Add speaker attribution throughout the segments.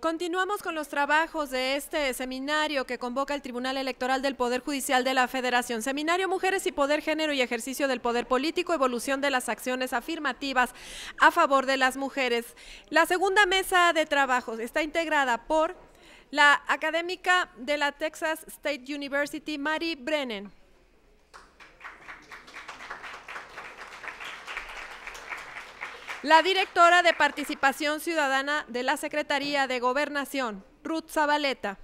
Speaker 1: Continuamos con los trabajos de este seminario que convoca el Tribunal Electoral del Poder Judicial de la Federación. Seminario Mujeres y Poder Género y Ejercicio del Poder Político, evolución de las acciones afirmativas a favor de las mujeres. La segunda mesa de trabajos está integrada por la académica de la Texas State University, Mary Brennan. La directora de Participación Ciudadana de la Secretaría de Gobernación, Ruth Zabaleta.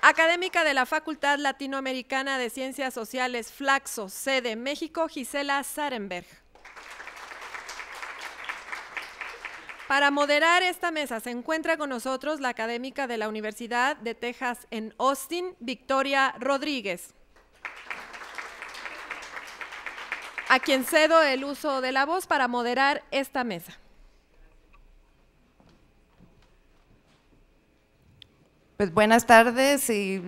Speaker 1: Académica de la Facultad Latinoamericana de Ciencias Sociales Flaxo, sede México, Gisela Zarenberg. Para moderar esta mesa se encuentra con nosotros la académica de la Universidad de Texas en Austin, Victoria Rodríguez. a quien cedo el uso de la voz para moderar esta mesa.
Speaker 2: Pues buenas tardes y,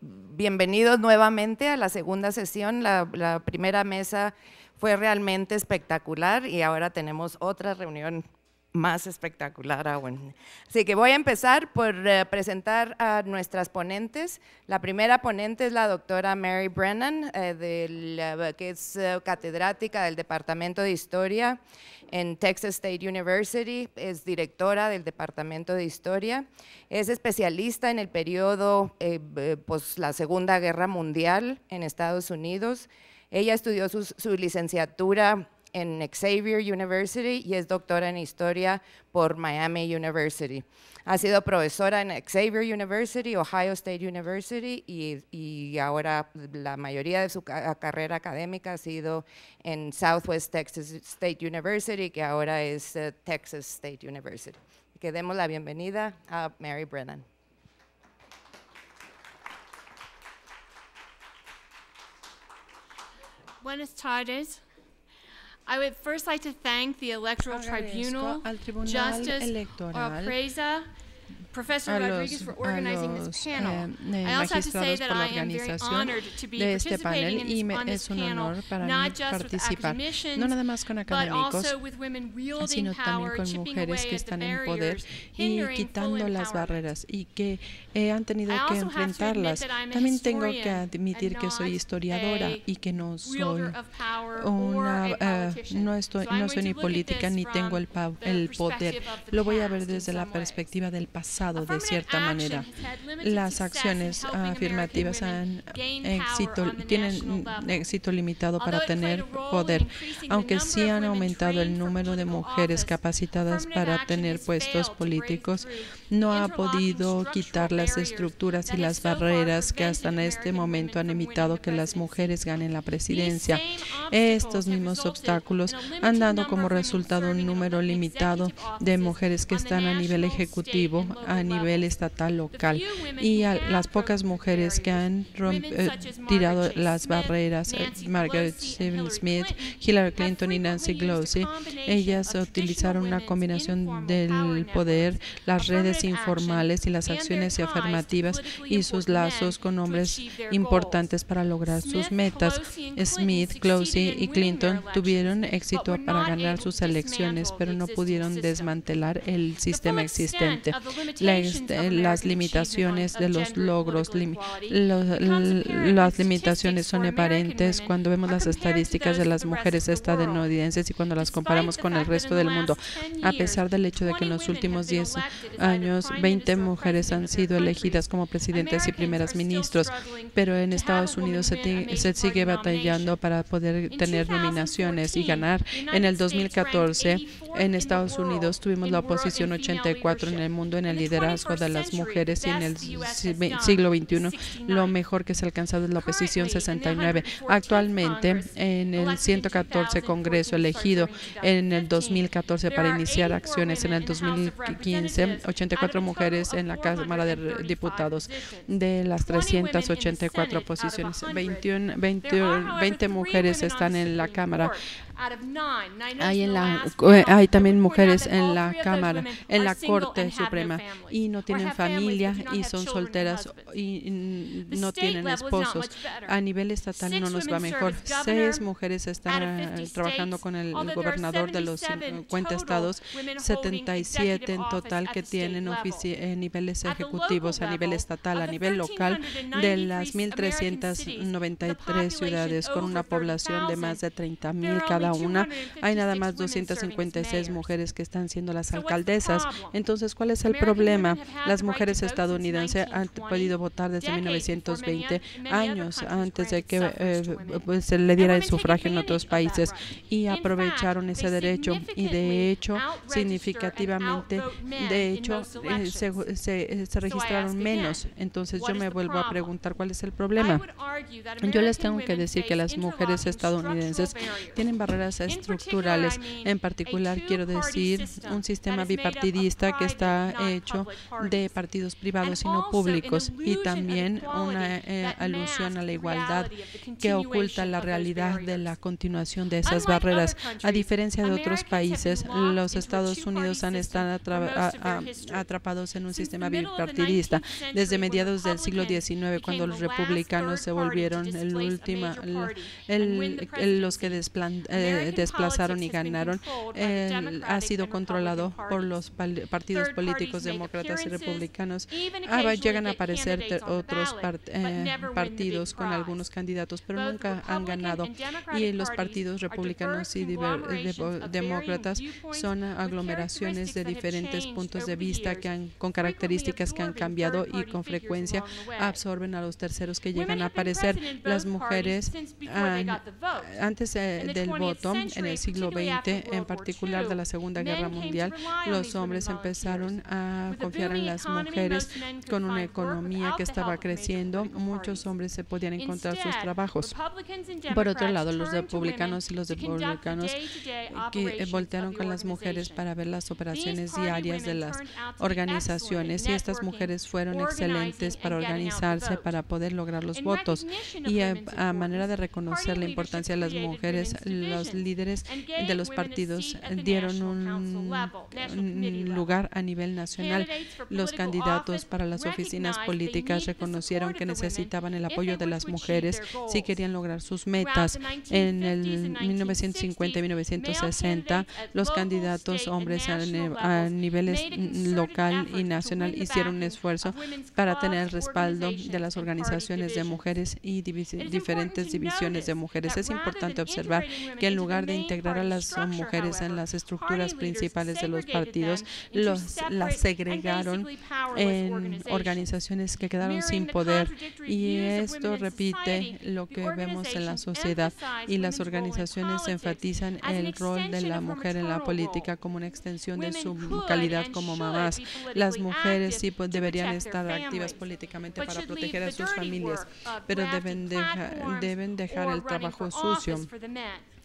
Speaker 2: bienvenidos nuevamente a la segunda sesión. la primera mesa fue realmente espectacular y ahora tenemos otra reunión más espectacular Así que voy a empezar por eh, presentar a nuestras ponentes. La primera ponente es la doctora Mary Brennan, eh, del, eh, que es catedrática del Departamento de Historia en Texas State University, es directora del Departamento de Historia, es especialista en el periodo eh, pues, la Segunda Guerra Mundial en Estados Unidos. Ella estudió su, su licenciatura en Xavier University y es doctora en historia por Miami University. Ha sido profesora en Xavier University, Ohio State University y, y ahora la mayoría de su carrera académica ha sido en Southwest Texas State University, que ahora es eh, Texas State University. Que demos la bienvenida a Mary Brennan.
Speaker 3: Buenas tardes. I would first like to thank the Electoral Tribunal, Justice Electoral, Opreza, Professor Rodriguez for organizing this panel. Eh, I also have to say that I am very honored to be este participating in this, panel, not just with academicians, no but also with women wielding
Speaker 4: power, chipping away at the barriers, hindering full empowerment han tenido que enfrentarlas. También tengo que admitir que soy historiadora y que no soy ah, no, estoy, no soy ni política ni tengo el, poder. Lo voy a ver desde la perspectiva del pasado, de cierta manera. Las acciones afirmativas han éxito, tienen éxito limitado para tener poder, aunque sí han aumentado el número de mujeres capacitadas para tener puestos políticos no ha podido quitar las estructuras y las barreras que hasta en este momento han evitado que las mujeres ganen la presidencia. Estos mismos obstáculos han dado como resultado un número limitado de mujeres que están a nivel ejecutivo, a nivel estatal, local, y a las pocas mujeres que han eh, tirado las barreras, eh, Margaret Margaret Smith, Hillary Clinton y Nancy Pelosi, ellas utilizaron una combinación del poder, las redes informales y las acciones afirmativas y sus lazos con hombres importantes para lograr sus metas. Smith, Closey y Clinton tuvieron éxito para ganar sus elecciones, pero no pudieron desmantelar el sistema existente. Eh, las limitaciones de los logros, las limitaciones son aparentes cuando vemos las estadísticas de las mujeres estadounidenses y cuando las comparamos con el resto del mundo. A pesar del hecho de que en los últimos 10 años, 20 mujeres han sido elegidas como presidentes y primeras ministros, pero en Estados Unidos se, sigue batallando para poder tener nominaciones y ganar. En el 2014, en Estados Unidos tuvimos la oposición 84 en el mundo en el liderazgo de las mujeres y en el siglo XXI lo mejor que se ha alcanzado es la oposición 69. Actualmente, en el 114 Congreso elegido en el 2014 para iniciar acciones en el 2015, 84 mujeres en la Cámara de Diputados. De las 384 posiciones, 21, 20 mujeres están en la Cámara hay, la, eh, hay también mujeres en la Cámara, en la Corte Suprema, y no tienen familia y son solteras y no tienen esposos. A nivel estatal no nos va mejor. Seis mujeres están eh, trabajando con el gobernador de los 50 eh, estados, 77 en total que tienen niveles ejecutivos a nivel estatal, a nivel local, de las 1.393 ciudades con una población de más de 30.000 cada una. Hay nada más 256 mujeres que están siendo las alcaldesas. Entonces, ¿cuál es el problema? Las mujeres estadounidenses han podido votar desde 1920, años antes de que eh, pues, se le diera el sufragio en otros países y aprovecharon ese derecho y de hecho significativamente de hecho eh, se, eh, registraron menos entonces yo me vuelvo a preguntar cuál es el problema yo les tengo que decir que las mujeres estadounidenses tienen barreras estructurales. En particular, quiero decir un sistema bipartidista que está hecho de partidos privados y no públicos y también una eh, alusión a la igualdad que oculta la realidad de la continuación de esas barreras. A diferencia de otros países, los Estados Unidos han estado atrapados en un sistema bipartidista desde mediados del siglo XIX, cuando los republicanos se volvieron el última, los que desplan, eh, eh, desplazaron y ganaron eh, ha sido controlado por los partidos políticos demócratas y republicanos. Ah, llegan a aparecer otros eh, partidos con algunos candidatos, pero nunca han ganado. Y los partidos republicanos y demócratas son aglomeraciones de diferentes puntos de vista que con características que han cambiado y con frecuencia absorben a los terceros que llegan a aparecer. Las mujeres ah, antes del voto en el siglo XX, en particular de la Segunda Guerra Mundial, los hombres empezaron a confiar en las mujeres con una economía que estaba creciendo. Muchos hombres se podían encontrar sus trabajos. Por otro lado, los republicanos y los republicanos voltearon con las mujeres para ver las operaciones diarias de las organizaciones y estas mujeres fueron excelentes para organizarse para poder lograr los votos. Y a, manera de reconocer la importancia de las mujeres, los líderes de los partidos dieron un, lugar a nivel nacional. Los candidatos para las oficinas políticas reconocieron que necesitaban el apoyo de las mujeres si querían lograr sus metas. En el 1950 y 1960, los candidatos hombres a, niveles local y nacional hicieron un esfuerzo para tener el respaldo de las organizaciones de mujeres y diferentes divisiones de mujeres. Es importante observar que en lugar de integrar a las mujeres en las estructuras principales de los partidos, las segregaron en organizaciones que quedaron sin poder. Y esto repite lo que vemos en la sociedad. Y las organizaciones enfatizan el rol de la mujer en la política como una extensión de su calidad como mamás. Las mujeres sí pues, deberían estar activas políticamente para proteger a sus familias, pero deben dejar el trabajo sucio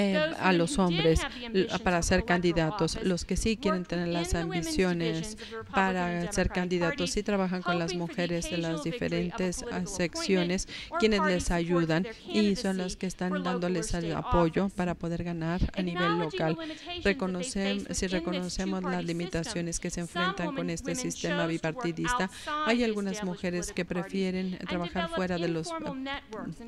Speaker 4: Eh, a los hombres para ser candidatos. Los que sí quieren tener las ambiciones para ser candidatos sí trabajan con las mujeres de las diferentes ah, secciones, quienes les ayudan y son las que están dándoles el apoyo para poder ganar a nivel local. si reconocemos las limitaciones que se enfrentan con este sistema bipartidista, hay algunas mujeres que prefieren trabajar fuera de los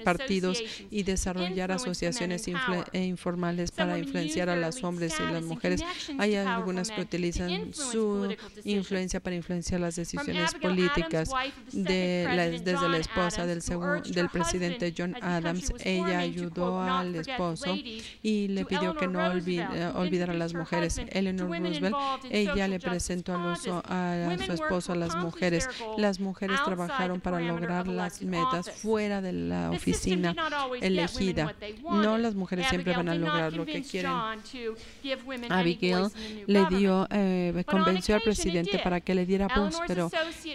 Speaker 4: partidos y desarrollar asociaciones e formales para influenciar a los hombres y las mujeres. Hay algunas que utilizan su influencia para influenciar las decisiones políticas desde la esposa del, del presidente John Adams. Ella ayudó al esposo y le pidió que no eh, olvidara a las mujeres. Eleanor Roosevelt, ella le presentó a, a su esposo a las mujeres. Las mujeres trabajaron para lograr las metas fuera de la oficina elegida. No las mujeres siempre van a lograr lo que quieren. Abigail le dio, eh, convenció al presidente para que le diera voz, pero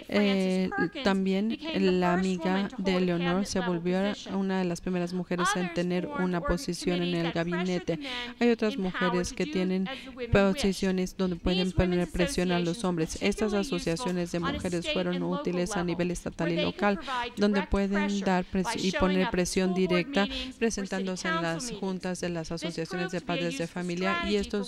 Speaker 4: eh, también la amiga de Leonor se volvió una de las primeras mujeres en tener una posición en el gabinete. Hay otras mujeres que tienen posiciones donde pueden poner presión a los hombres. Estas asociaciones de mujeres fueron útiles a nivel estatal y local, donde pueden dar y poner presión directa presentándose en las juntas de las asociaciones de padres de familia y esto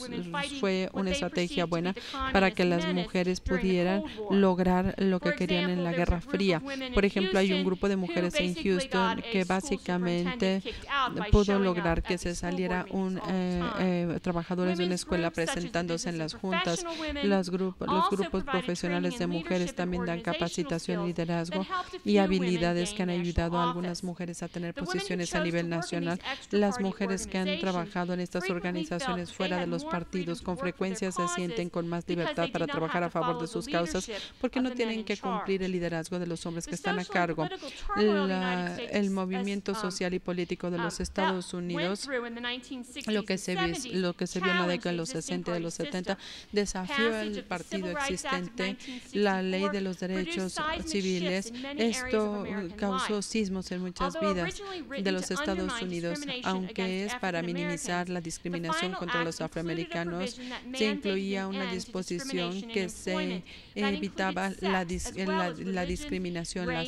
Speaker 4: fue una estrategia buena para que las mujeres pudieran lograr lo que querían en la Guerra Fría. Por ejemplo, hay un grupo de mujeres en Houston que básicamente pudo lograr que se saliera un eh, eh, trabajadores de una escuela presentándose en las juntas. Los, grupos, los grupos profesionales de mujeres también dan capacitación, liderazgo y habilidades que han ayudado a algunas mujeres a tener posiciones a nivel nacional. Las mujeres que han trabajado en estas organizaciones fuera de los partidos con frecuencia se sienten con más libertad para trabajar a favor de sus causas porque no tienen que cumplir el liderazgo de los hombres que están a cargo. el um, movimiento um, social y político de los um, Estados Unidos,
Speaker 3: lo que se, lo que se vio en la década de los 60
Speaker 4: y de los 70, desafió el partido existente, la ley de los derechos civiles. Esto causó sismos en muchas vidas de los Estados Unidos, aunque es para minimizar la discriminación contra los afroamericanos, se incluía una disposición que se e evitaba la, discriminación, la,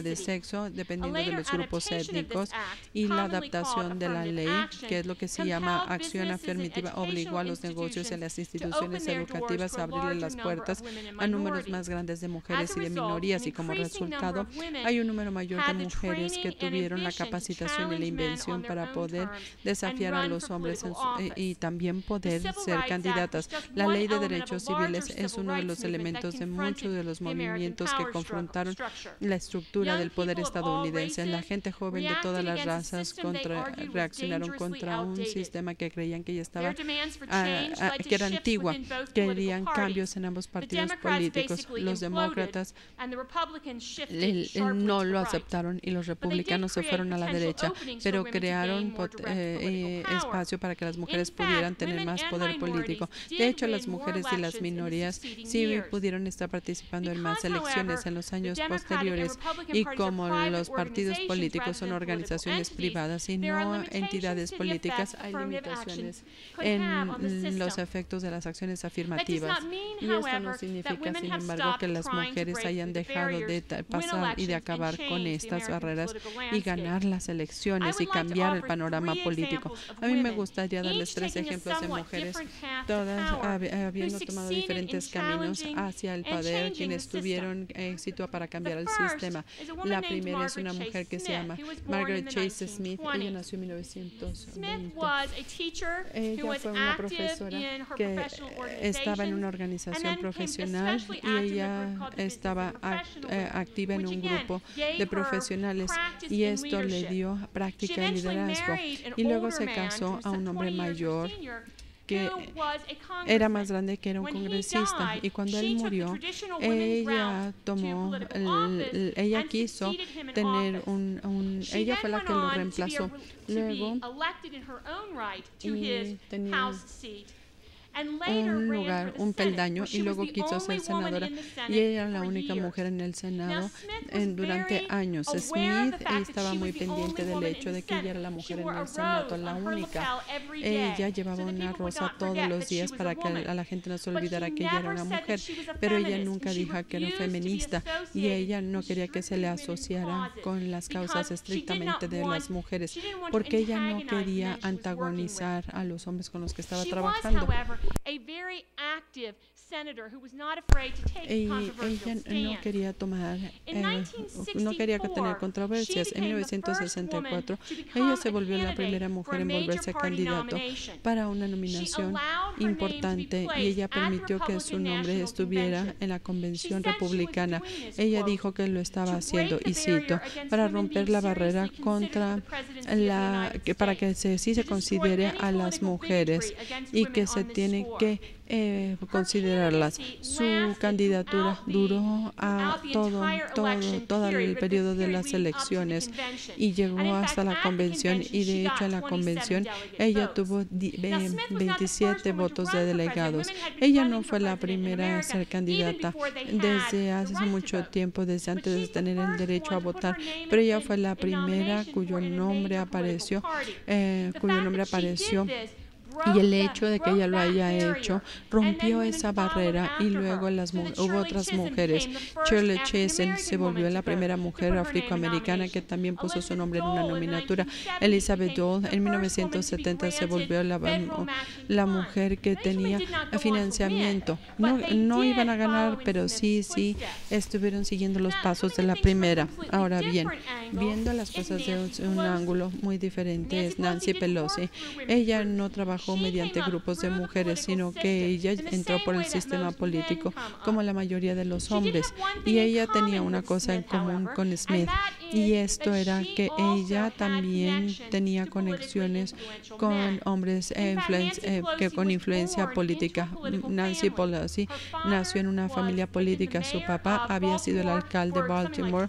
Speaker 4: eh, de sexo, dependiendo de los grupos étnicos, y la adaptación de la ley, que es lo que se llama acción afirmativa, obligó a los negocios y a las instituciones educativas a abrirle las puertas a números más grandes de mujeres y de minorías, y como resultado hay un número mayor de mujeres que tuvieron la capacitación y la invención para poder desafiar a los hombres eh, y también poder ser candidatas. La ley de derechos civiles es uno de los elementos de muchos de los movimientos que confrontaron la estructura del poder estadounidense. La gente joven de todas las razas contra, reaccionaron contra un sistema que creían que ya estaba, ah, ah, que era antigua. Querían cambios en ambos partidos políticos. Los demócratas no lo aceptaron y los republicanos se fueron a la derecha, pero crearon eh, eh, espacio para que las mujeres pudieran tener más poder político. De hecho, las mujeres y las minorías sí pudieron estar participando en más elecciones en los años posteriores y como los partidos políticos son organizaciones privadas y no entidades políticas, hay limitaciones en los efectos de las acciones afirmativas. Y esto no significa, sin embargo, que las mujeres hayan dejado de pasar y de acabar con estas barreras y ganar las elecciones y cambiar el panorama político. A mí me gustaría darles tres ejemplos de mujeres, todas habiendo tomado diferentes caminos. A hacia el poder quienes tuvieron éxito para cambiar el sistema. La primera es una mujer que se llama Margaret Chase Smith. Ella nació en 1920.
Speaker 1: Ella fue una profesora que
Speaker 4: estaba en una organización profesional y ella estaba eh, activa en un grupo de profesionales y esto le dio práctica y liderazgo. Y luego se casó a un hombre mayor era más grande que era un congresista. Y cuando él murió, ella tomó, el, ella quiso tener un, ella fue la que lo reemplazó.
Speaker 3: Luego, y tenía un lugar, un peldaño, y luego quiso ser senadora. Y ella era la única mujer
Speaker 4: en el Senado durante años. Smith estaba muy pendiente del hecho de que ella era la mujer en el Senado, la única. Ella llevaba una rosa todos los días para que a la gente no se olvidara que ella era una mujer, pero ella nunca dijo que era feminista y ella no quería que se le asociara con las causas estrictamente de las mujeres, porque ella no quería antagonizar a los hombres con los que estaba trabajando.
Speaker 3: a very active ella no quería
Speaker 4: tomar, eh, no quería tener controversias. En 1964, ella se volvió la primera mujer en volverse candidato para una nominación importante y ella permitió que su nombre estuviera en la Convención Republicana. Ella dijo que lo estaba haciendo, y cito, para romper la barrera contra la, para que se, sí se considere a las mujeres y que se tiene que eh, considerarlas. Su candidatura duró a todo, todo, el periodo de las elecciones y llegó hasta la convención y de hecho en la convención ella tuvo 27 votos de delegados. Ella no fue la primera a ser candidata desde hace mucho tiempo, desde antes de tener el derecho a votar, pero ella fue la primera cuyo nombre apareció, eh, cuyo nombre apareció y el hecho de que ella lo haya hecho rompió esa barrera y luego las hubo otras mujeres. Shirley Chesen se volvió la primera mujer afroamericana que también puso su nombre en una nominatura. Elizabeth Dole en 1970 se volvió la, mujer que tenía financiamiento. No, no iban a ganar, pero sí, sí, estuvieron siguiendo los pasos de la primera. Ahora bien, viendo las cosas de un, ángulo muy diferente es Nancy Pelosi. Ella no trabajó mediante grupos de mujeres, sino que ella entró por el sistema político como la mayoría de los hombres. Y ella tenía una cosa en común con Smith, y esto era que ella también tenía conexiones con hombres eh, eh, que con influencia política. Nancy Pelosi nació en una familia política. Su papá había sido el alcalde de Baltimore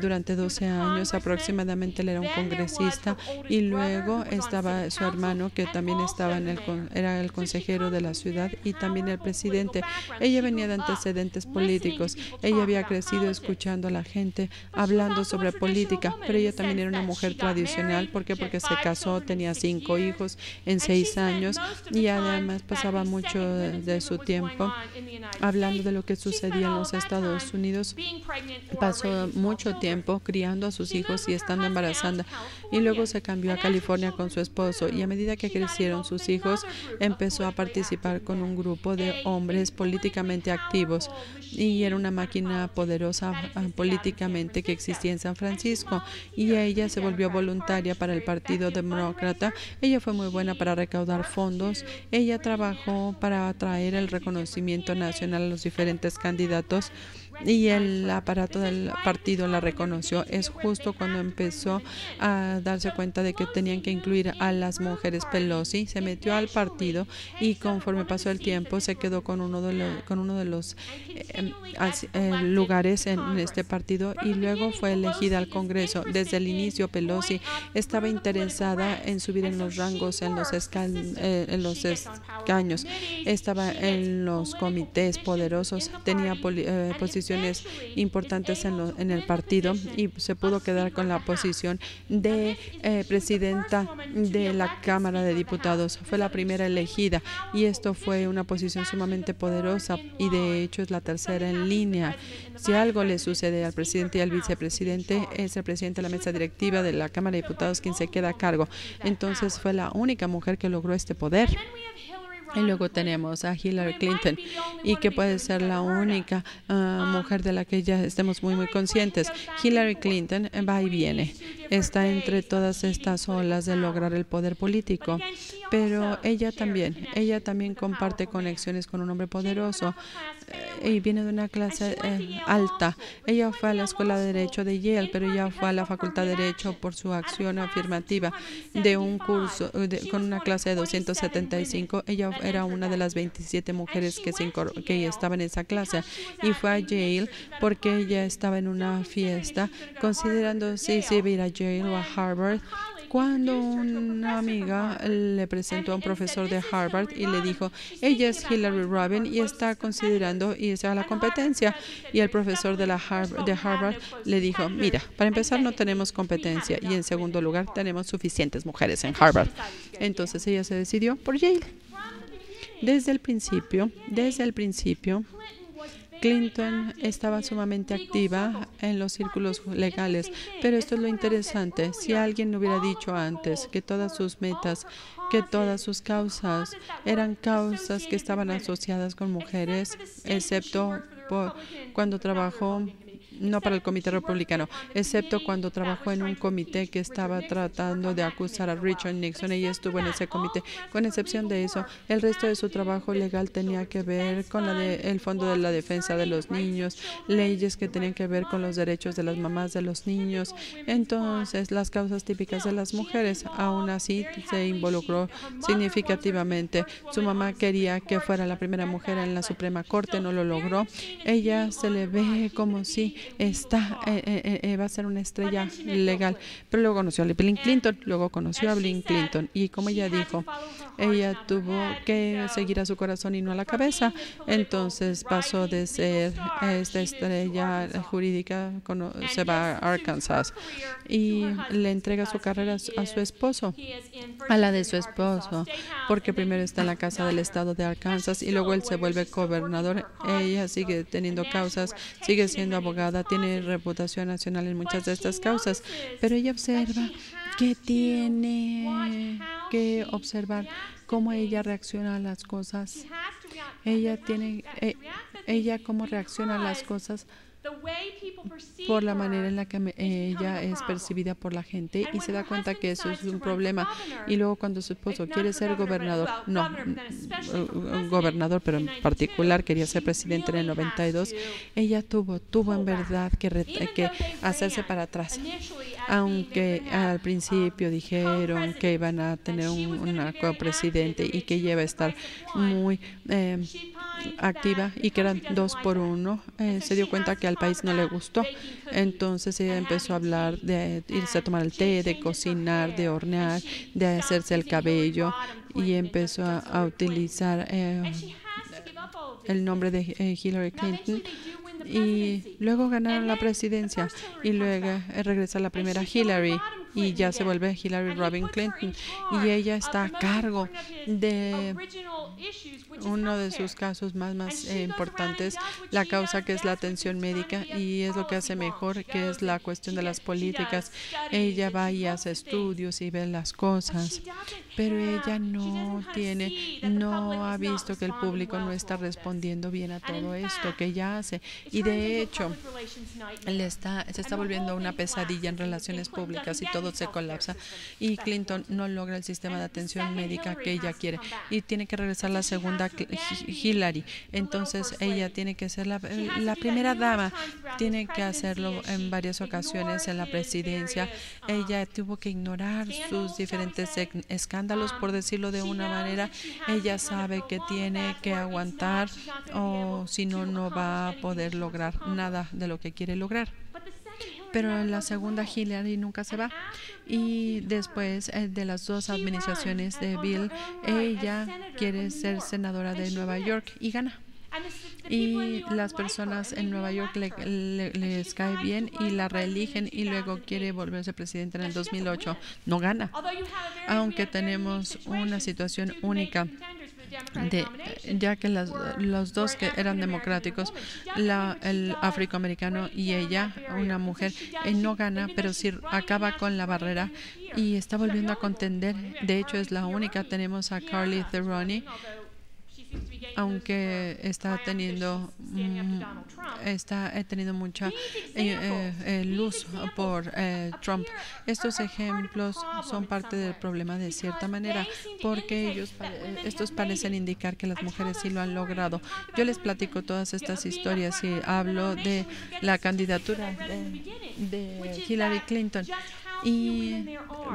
Speaker 4: durante 12 años aproximadamente. Él era un congresista y luego estaba su hermano que también estaba en el era el consejero de la ciudad y también el presidente. Ella venía de antecedentes políticos. Ella había crecido escuchando a la gente hablando sobre política, pero ella también era una mujer tradicional. ¿Por Porque se casó, tenía cinco hijos en seis años y además pasaba mucho de su tiempo hablando de lo que sucedía en los Estados Unidos. Pasó mucho tiempo criando a sus hijos y estando embarazada y luego se cambió a California con su esposo y a medida que crecieron sus hijos empezó a participar con un grupo de hombres políticamente activos y era una máquina poderosa políticamente que existía en Francisco y ella se volvió voluntaria para el Partido Demócrata. Ella fue muy buena para recaudar fondos. Ella trabajó para atraer el reconocimiento nacional a los diferentes candidatos y el aparato del partido la reconoció. Es justo cuando empezó a darse cuenta de que tenían que incluir a las mujeres. Pelosi se metió al partido y conforme pasó el tiempo se quedó con uno de los, con uno de los eh, eh, lugares en este partido y luego fue elegida al Congreso. Desde el inicio Pelosi estaba interesada en subir en los rangos, en los, escaños. Eh, los escaños. Estaba en los comités poderosos, tenía posición importantes en, el partido y se pudo quedar con la posición de eh, presidenta de la Cámara de Diputados. Fue la primera elegida y esto fue una posición sumamente poderosa y de hecho es la tercera en línea. Si algo le sucede al presidente y al vicepresidente, es el presidente de la mesa directiva de la Cámara de Diputados quien se queda a cargo. Entonces fue la única mujer que logró este poder. Y luego tenemos a Hillary Clinton y que puede ser la única ah, mujer de la que ya estemos muy, muy conscientes. Hillary Clinton va y viene. Está entre todas estas olas de lograr el poder político. Pero ella también, ella también comparte conexiones con un hombre poderoso eh, y viene de una clase eh, alta. Ella fue a la Escuela de Derecho de Yale, pero ella fue a la Facultad de Derecho por su acción afirmativa de un curso, con una clase de 275. Ella eh, era una de las 27 mujeres que, se que estaba en esa clase y fue a Yale porque ella estaba en una fiesta considerando si se iba a ir a Yale o a Harvard cuando una amiga le presentó a un profesor de Harvard y le dijo, ella es Hillary Robin y está considerando irse a la competencia. Y el profesor de, la Harvard, de Harvard le dijo, mira, para empezar no tenemos competencia y en segundo lugar tenemos suficientes mujeres en Harvard. Entonces ella se decidió por Yale. Desde el principio, desde el principio, Clinton estaba sumamente activa en los círculos legales, pero esto es lo interesante. Si alguien hubiera dicho antes que todas sus metas, que todas sus causas eran causas que estaban asociadas con mujeres, excepto por cuando trabajó no para el comité republicano, excepto cuando trabajó en un comité que estaba tratando de acusar a Richard Nixon. Ella estuvo en ese comité. Con excepción de eso, el resto de su trabajo legal tenía que ver con la el Fondo de la Defensa de los Niños, leyes que tenían que ver con los derechos de las mamás de los niños. Entonces, las causas típicas de las mujeres, aún así, se involucró significativamente. Su mamá quería que fuera la primera mujer en la Suprema Corte, no lo logró. Ella se le ve como si está, eh, eh, eh, va a ser una estrella legal. Pero luego conoció a Bill Clinton, luego conoció a Bill Clinton. Y como ella dijo, ella tuvo que seguir a su corazón y no a la cabeza. Entonces pasó de ser esta estrella jurídica, se va a Arkansas y le entrega su carrera a su esposo, a la de su esposo, porque primero está en la casa del estado de Arkansas y luego él se vuelve gobernador. Ella sigue teniendo causas, sigue siendo abogada tiene reputación nacional en muchas de estas causas, pero ella observa que tiene que observar cómo ella reacciona a las cosas. Ella tiene, eh, ella cómo reacciona a las cosas por la manera en la que ella es percibida por la gente y se da cuenta que eso es un problema. Y luego cuando su esposo quiere ser gobernador, no, mm, uh, gobernador, pero en particular quería ser presidente en el 92, ella tuvo, tuvo en verdad que, hacerse para atrás. Aunque al principio um, dijeron que iban a tener un, copresidente em, y que ella iba a estar muy activa y que eran dos por uno, eh, se dio cuenta que al país no le gustó. Entonces ella empezó a hablar de irse a tomar el té, de cocinar, de hornear, de hacerse el cabello y empezó a, utilizar eh, el nombre de eh, Hillary Clinton y luego ganaron la presidencia y luego eh, regresa la primera Hillary y ya se vuelve Hillary Robin Clinton y ella está a cargo de uno de sus casos más, más eh, importantes, la causa que es la atención médica y es lo que hace mejor, que es la cuestión de las políticas. Ella va y hace estudios y ve las cosas, pero ella no tiene, no ha visto que el público no está respondiendo bien a todo esto que ella hace y de hecho le está, se está volviendo una pesadilla en relaciones públicas y todo se colapsa y Clinton no logra el sistema de atención médica que ella quiere y tiene que regresar la segunda Hillary. Entonces ella tiene que ser eh, la primera dama, tiene que hacerlo en varias ocasiones en la presidencia. Ella tuvo que ignorar sus diferentes escándalos, por decirlo de una manera. Ella sabe que tiene que aguantar o si no, no va a poder lograr nada de lo que quiere lograr pero en la segunda Hillary nunca se va. Y después eh, de las dos administraciones de Bill, ella quiere ser senadora de Nueva York y gana. Y las personas en Nueva York le, les cae bien y la reeligen y luego quiere volverse presidenta en el 2008. No gana, aunque tenemos una situación única de, ya que eh, los dos que eran democráticos, la, el afroamericano y ella, una mujer, eh, no gana, pero sí acaba con la barrera y está volviendo a contender. De hecho, es la única. Tenemos a Carly Theroni aunque está teniendo, mm, está mucha eh, eh, eh, luz por Trump. Estos ejemplos son parte del problema de cierta manera, porque ellos, estos parecen indicar que las mujeres sí lo han logrado. Yo les platico todas estas historias y hablo de la candidatura de Hillary Clinton. Y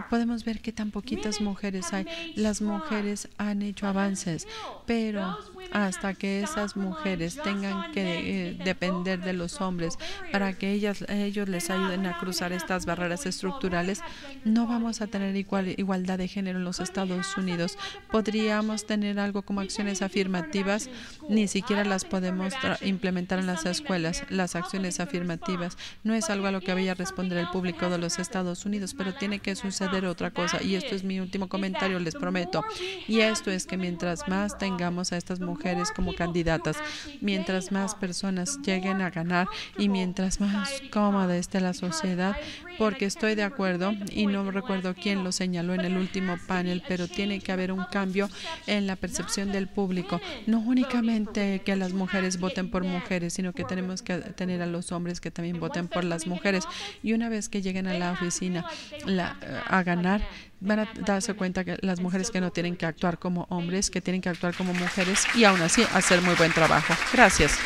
Speaker 4: podemos ver que tan poquitas mujeres hay. Las mujeres han hecho avances, pero hasta que esas mujeres tengan que eh, depender de los hombres para que ellas, eh, ellos les ayuden a cruzar estas barreras estructurales, no vamos a tener igualdad de género en los Estados Unidos. Podríamos tener algo como acciones afirmativas, ni siquiera las podemos implementar en las escuelas. Las acciones afirmativas no es algo a lo que vaya a responder el público de los Estados Unidos pero tiene que suceder otra cosa. Y esto es mi último comentario, les prometo. Y esto es que mientras más tengamos a estas mujeres como candidatas, mientras más personas lleguen a ganar y mientras más cómoda esté la sociedad, porque estoy de acuerdo y no recuerdo quién lo señaló en el último panel, pero tiene que haber un cambio en la percepción del público. No únicamente que las mujeres voten por mujeres, sino que tenemos que tener a los hombres que también voten por las mujeres. Y una vez que lleguen a la oficina, a, la, eh, a ganar, van a darse cuenta que las mujeres que no tienen que actuar como hombres, que tienen que actuar como mujeres y aún así hacer muy buen trabajo. Gracias.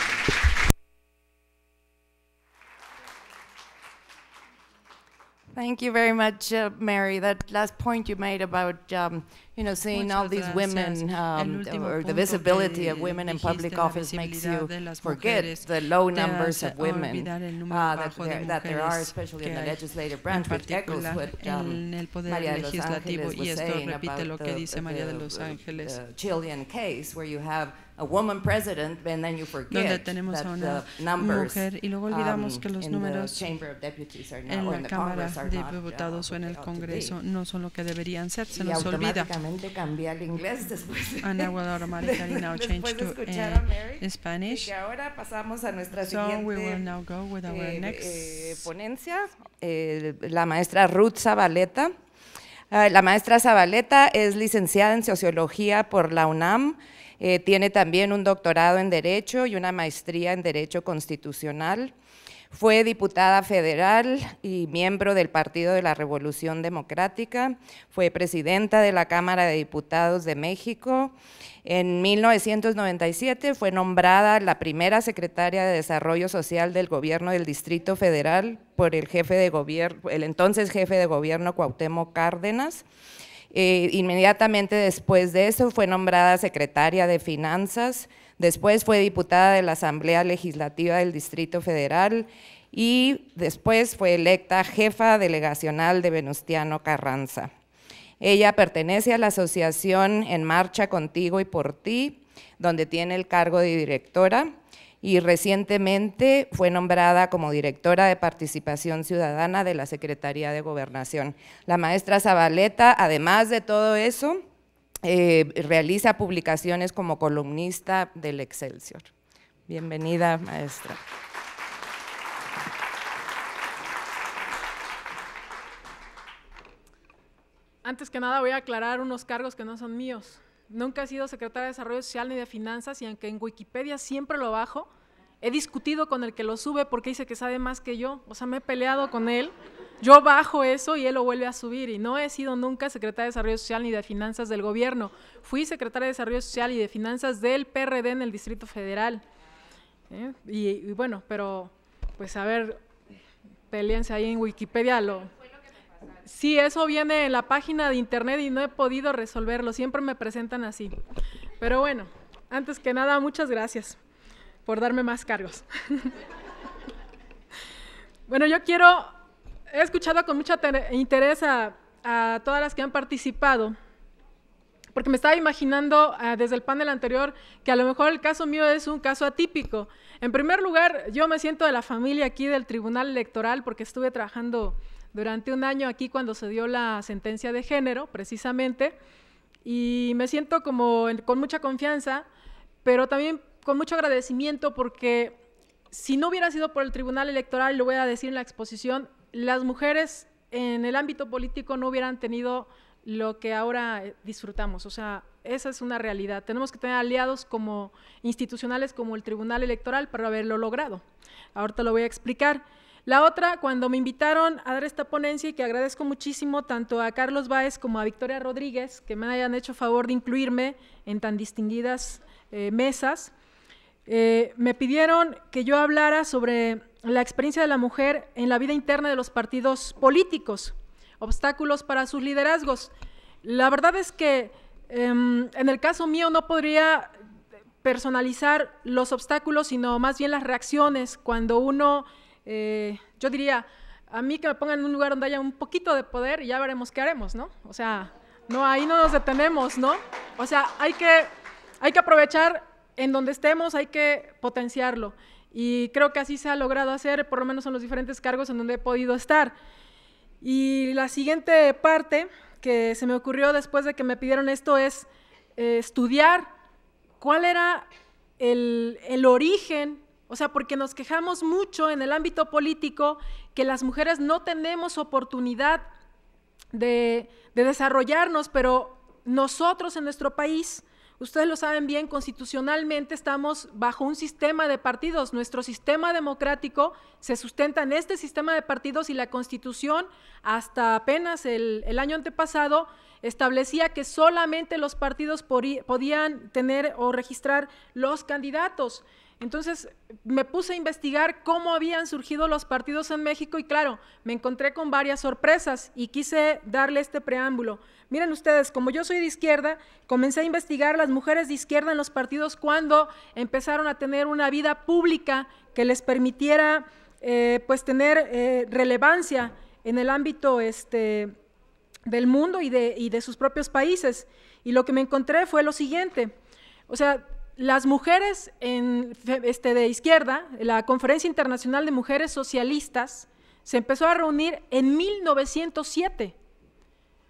Speaker 2: Thank you very much, uh, Mary. That last point you made about um, you know, seeing all these women um, or the visibility of women in public office makes you forget the low numbers of women uh, that, there, that, there, are, especially in the legislative branch, which echoes what um, María de los Ángeles was saying about the, the, the Chilean case where you have a woman president, and then you forget that the numbers mujer, um, the Chamber of Deputies are not, en la Cámara de Diputados um, o en el Congreso
Speaker 4: no son lo que deberían ser, se nos olvida
Speaker 2: al inglés después And change to eh, Spanish. Y ahora pasamos a nuestra siguiente ponencia, la maestra Ruth Zabaleta. Ah, la maestra Zabaleta es licenciada en Sociología por la UNAM. Eh, tiene también un doctorado en Derecho y una maestría en Derecho Constitucional. Fue diputada federal y miembro del Partido de la Revolución Democrática. Fue presidenta de la Cámara de Diputados de México. En 1997 fue nombrada la primera secretaria de Desarrollo Social del Gobierno del Distrito Federal por el entonces jefe de gobierno Cuauhtémoc Cárdenas. Eh, inmediatamente después de eso fue nombrada secretaria de Finanzas Después fue diputada de la Asamblea Legislativa del Distrito Federal y después fue electa jefa delegacional de Venustiano Carranza. Ella pertenece a la asociación En Marcha Contigo y por Ti, donde tiene el cargo de directora y recientemente fue nombrada como directora de Participación Ciudadana de la Secretaría de Gobernación. La maestra Zabaleta, además de todo eso, eh, realiza publicaciones como columnista del Excelsior. Bienvenida, maestra.
Speaker 5: Antes que nada voy a aclarar unos cargos que no son míos. Nunca he sido secretaria de Desarrollo Social ni de Finanzas y aunque en Wikipedia siempre lo bajo, he discutido con el que lo sube porque dice que sabe más que yo. O sea, me he peleado con él. Yo bajo eso y él lo vuelve a subir. Y no he sido nunca secretaria de Desarrollo Social ni de Finanzas del gobierno. Fui secretaria de Desarrollo Social y de Finanzas del PRD en el Distrito Federal. ¿eh? Y, bueno, pero pues a ver, peleense ahí en Wikipedia lo... Sí, eso viene en la página de internet y no he podido resolverlo. Siempre me presentan así. Pero bueno, antes que nada, muchas gracias por darme más cargos. bueno, yo quiero he escuchado con mucho interés a, todas las que han participado, porque me estaba imaginando ah, desde el panel anterior que a lo mejor el caso mío es un caso atípico. En primer lugar, yo me siento de la familia aquí del Tribunal Electoral porque estuve trabajando durante un año aquí cuando se dio la sentencia de género, precisamente, y me siento como con mucha confianza, pero también con mucho agradecimiento porque si no hubiera sido por el Tribunal Electoral, lo voy a decir en la exposición, las mujeres en el ámbito político no hubieran tenido lo que ahora eh, disfrutamos. O sea, esa es una realidad. Tenemos que tener aliados como institucionales como el Tribunal Electoral para haberlo logrado. Ahorita lo voy a explicar. La otra, cuando me invitaron a dar esta ponencia y que agradezco muchísimo tanto a Carlos Báez como a Victoria Rodríguez, que me hayan hecho favor de incluirme en tan distinguidas eh, mesas, eh, me pidieron que yo hablara sobre la experiencia de la mujer en la vida interna de los partidos políticos, obstáculos para sus liderazgos. La verdad es que em, en el caso mío no podría personalizar los obstáculos, sino más bien las reacciones cuando uno, eh, yo diría, a mí que me pongan en un lugar donde haya un poquito de poder y ya veremos qué haremos, ¿no? O sea, no, ahí no nos detenemos, ¿no? O sea, hay que, hay que aprovechar en donde estemos hay que potenciarlo. Y creo que así se ha logrado hacer, por lo menos en los diferentes cargos en donde he podido estar. Y la siguiente parte que se me ocurrió después de que me pidieron esto es eh, estudiar cuál era el, origen o sea, porque nos quejamos mucho en el ámbito político que las mujeres no tenemos oportunidad de, de, desarrollarnos, pero nosotros en nuestro país Ustedes lo saben bien, constitucionalmente estamos bajo un sistema de partidos. Nuestro sistema democrático se sustenta en este sistema de partidos y la constitución hasta apenas el, año antepasado establecía que solamente los partidos podían tener o registrar los candidatos. Entonces me puse a investigar cómo habían surgido los partidos en México y claro, me encontré con varias sorpresas y quise darle este preámbulo. Miren ustedes, como yo soy de izquierda, comencé a investigar las mujeres de izquierda en los partidos cuando empezaron a tener una vida pública que les permitiera eh, pues tener eh, relevancia en el ámbito este, del mundo y de, sus propios países. Y lo que me encontré fue lo siguiente, o sea, las mujeres en, este, de izquierda, la Conferencia Internacional de Mujeres Socialistas, se empezó a reunir en 1907.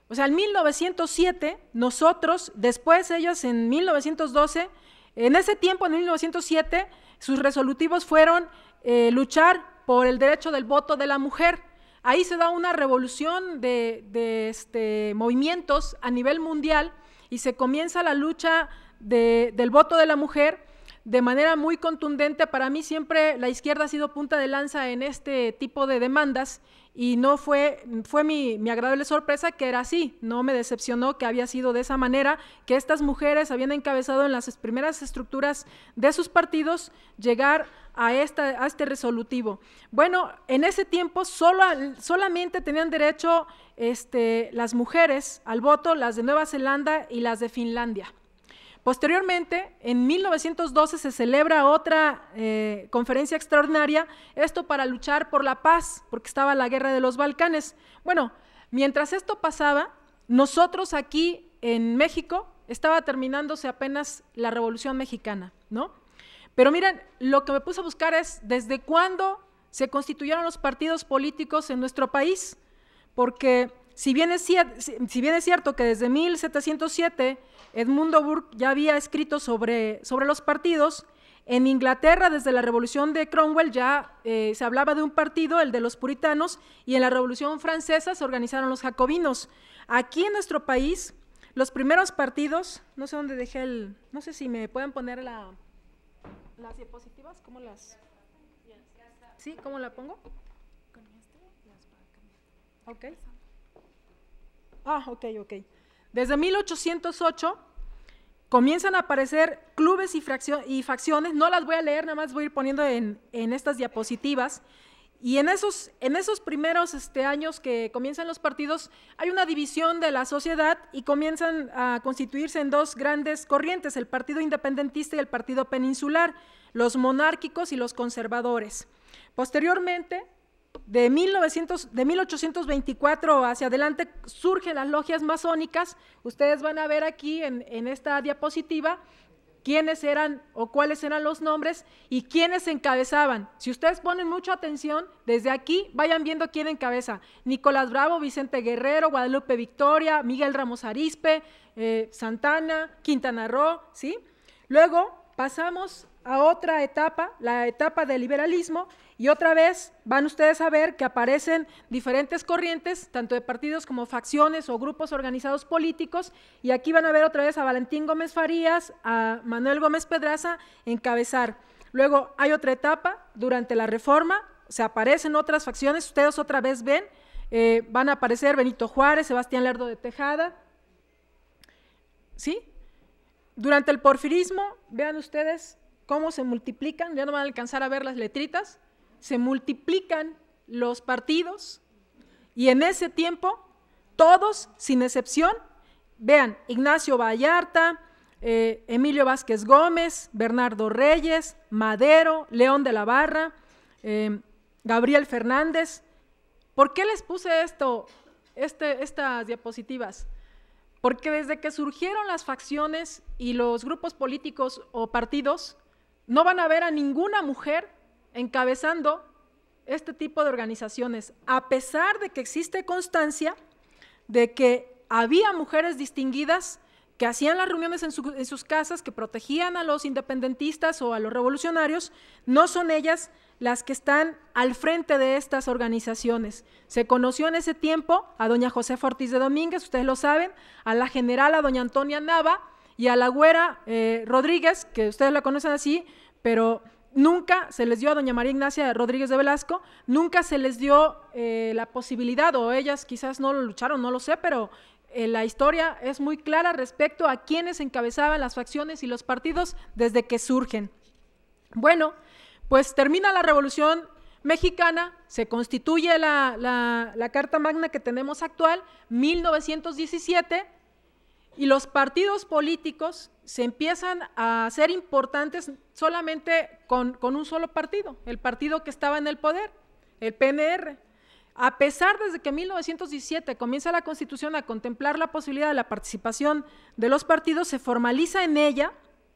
Speaker 5: O sea, en 1907, nosotros, después ellos en 1912, en ese tiempo, en 1907, sus resolutivos fueron eh, luchar por el derecho del voto de la mujer. Ahí se da una revolución de, este, movimientos a nivel mundial y se comienza la lucha del voto de la mujer de manera muy contundente. Para mí siempre la izquierda ha sido punta de lanza en este tipo de demandas y no fue, fue mi, mi, agradable sorpresa que era así, no me decepcionó que había sido de esa manera, que estas mujeres habían encabezado en las primeras estructuras de sus partidos llegar a, esta, a este resolutivo. Bueno, en ese tiempo solo, solamente tenían derecho este, las mujeres al voto, las de Nueva Zelanda y las de Finlandia. Posteriormente, en 1912 se celebra otra eh, conferencia extraordinaria, esto para luchar por la paz, porque estaba la guerra de los Balcanes. Bueno, mientras esto pasaba, nosotros aquí en México estaba terminándose apenas la Revolución Mexicana, ¿no? Pero miren, lo que me puse a buscar es desde cuándo se constituyeron los partidos políticos en nuestro país, porque si bien, es cierto que desde 1707 Edmundo Burke ya había escrito sobre, sobre los partidos, en Inglaterra desde la Revolución de Cromwell ya eh, se hablaba de un partido, el de los puritanos, y en la Revolución Francesa se organizaron los jacobinos. Aquí en nuestro país, los primeros partidos, no sé dónde dejé el, no sé si me pueden poner la, las diapositivas, ¿cómo las? Sí, ¿cómo la pongo? Con este, Ok. Ah, ok, ok. Desde 1808 comienzan a aparecer clubes y, y, facciones, no las voy a leer, nada más voy a ir poniendo en, estas diapositivas. Y en esos, en esos primeros este, años que comienzan los partidos, hay una división de la sociedad y comienzan a constituirse en dos grandes corrientes, el Partido Independentista y el Partido Peninsular, los monárquicos y los conservadores. Posteriormente, de, 1900, de 1824 hacia adelante surgen las logias masónicas. Ustedes van a ver aquí en, esta diapositiva quiénes eran o cuáles eran los nombres y quiénes encabezaban. Si ustedes ponen mucha atención, desde aquí vayan viendo quién encabeza. Nicolás Bravo, Vicente Guerrero, Guadalupe Victoria, Miguel Ramos Arispe, eh, Santana, Quintana Roo, ¿sí? Luego pasamos a otra etapa, la etapa del liberalismo, y otra vez van ustedes a ver que aparecen diferentes corrientes, tanto de partidos como facciones o grupos organizados políticos, y aquí van a ver otra vez a Valentín Gómez Farías, a Manuel Gómez Pedraza encabezar. Luego hay otra etapa, durante la reforma se aparecen otras facciones, ustedes otra vez ven, eh, van a aparecer Benito Juárez, Sebastián Lerdo de Tejada, ¿sí? Durante el porfirismo, vean ustedes cómo se multiplican, ya no van a alcanzar a ver las letritas, se multiplican los partidos y en ese tiempo todos, sin excepción, vean, Ignacio Vallarta, eh, Emilio Vázquez Gómez, Bernardo Reyes, Madero, León de la Barra, eh, Gabriel Fernández. ¿Por qué les puse esto, este, estas diapositivas? Porque desde que surgieron las facciones y los grupos políticos o partidos, no van a ver a ninguna mujer encabezando este tipo de organizaciones, a pesar de que existe constancia de que había mujeres distinguidas que hacían las reuniones en, sus casas, que protegían a los independentistas o a los revolucionarios, no son ellas las que están al frente de estas organizaciones. Se conoció en ese tiempo a doña José Ortiz de Domínguez, ustedes lo saben, a la general, a doña Antonia Nava y a la güera eh, Rodríguez, que ustedes la conocen así, pero Nunca se les dio a doña María Ignacia Rodríguez de Velasco, nunca se les dio eh, la posibilidad, o ellas quizás no lo lucharon, no lo sé, pero eh, la historia es muy clara respecto a quienes encabezaban las facciones y los partidos desde que surgen. Bueno, pues termina la revolución mexicana, se constituye la, la Carta Magna que tenemos actual, 1917 y los partidos políticos se empiezan a ser importantes solamente con, un solo partido, el partido que estaba en el poder, el PNR. A pesar desde que en 1917 comienza la Constitución a contemplar la posibilidad de la participación de los partidos, se formaliza en ella,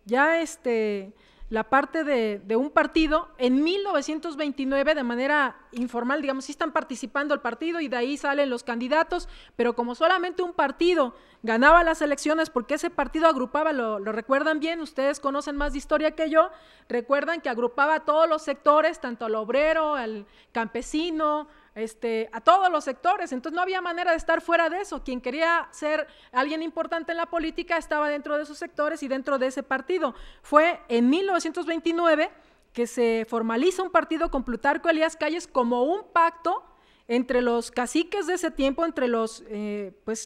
Speaker 5: ya este, la parte de, un partido en 1929 de manera informal, digamos, sí están participando el partido y de ahí salen los candidatos, pero como solamente un partido ganaba las elecciones porque ese partido agrupaba, lo, recuerdan bien, ustedes conocen más de historia que yo, recuerdan que agrupaba a todos los sectores, tanto al obrero, al campesino, este, a todos los sectores, entonces no había manera de estar fuera de eso. Quien quería ser alguien importante en la política estaba dentro de esos sectores y dentro de ese partido. Fue en 1929 que se formaliza un partido con Plutarco Elías Calles como un pacto entre los caciques de ese tiempo, entre los, eh, pues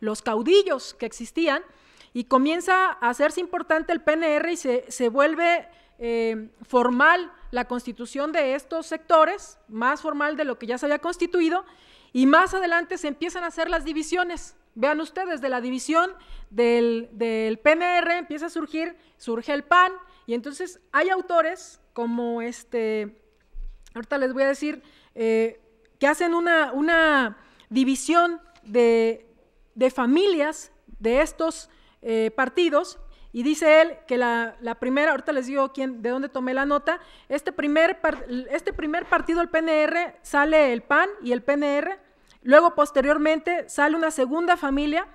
Speaker 5: los caudillos que existían, y comienza a hacerse importante el PNR y se, se vuelve eh, formal la constitución de estos sectores, más formal de lo que ya se había constituido, y más adelante se empiezan a hacer las divisiones. Vean ustedes, de la división del, PNR empieza a surgir, surge el PAN, y entonces hay autores como este, ahorita les voy a decir, eh, que hacen una, una división de, familias de estos eh, partidos y dice él que la, la primera, ahorita les digo quién, de dónde tomé la nota, este primer, este primer partido, el PNR, sale el PAN y el PNR, luego posteriormente sale una segunda familia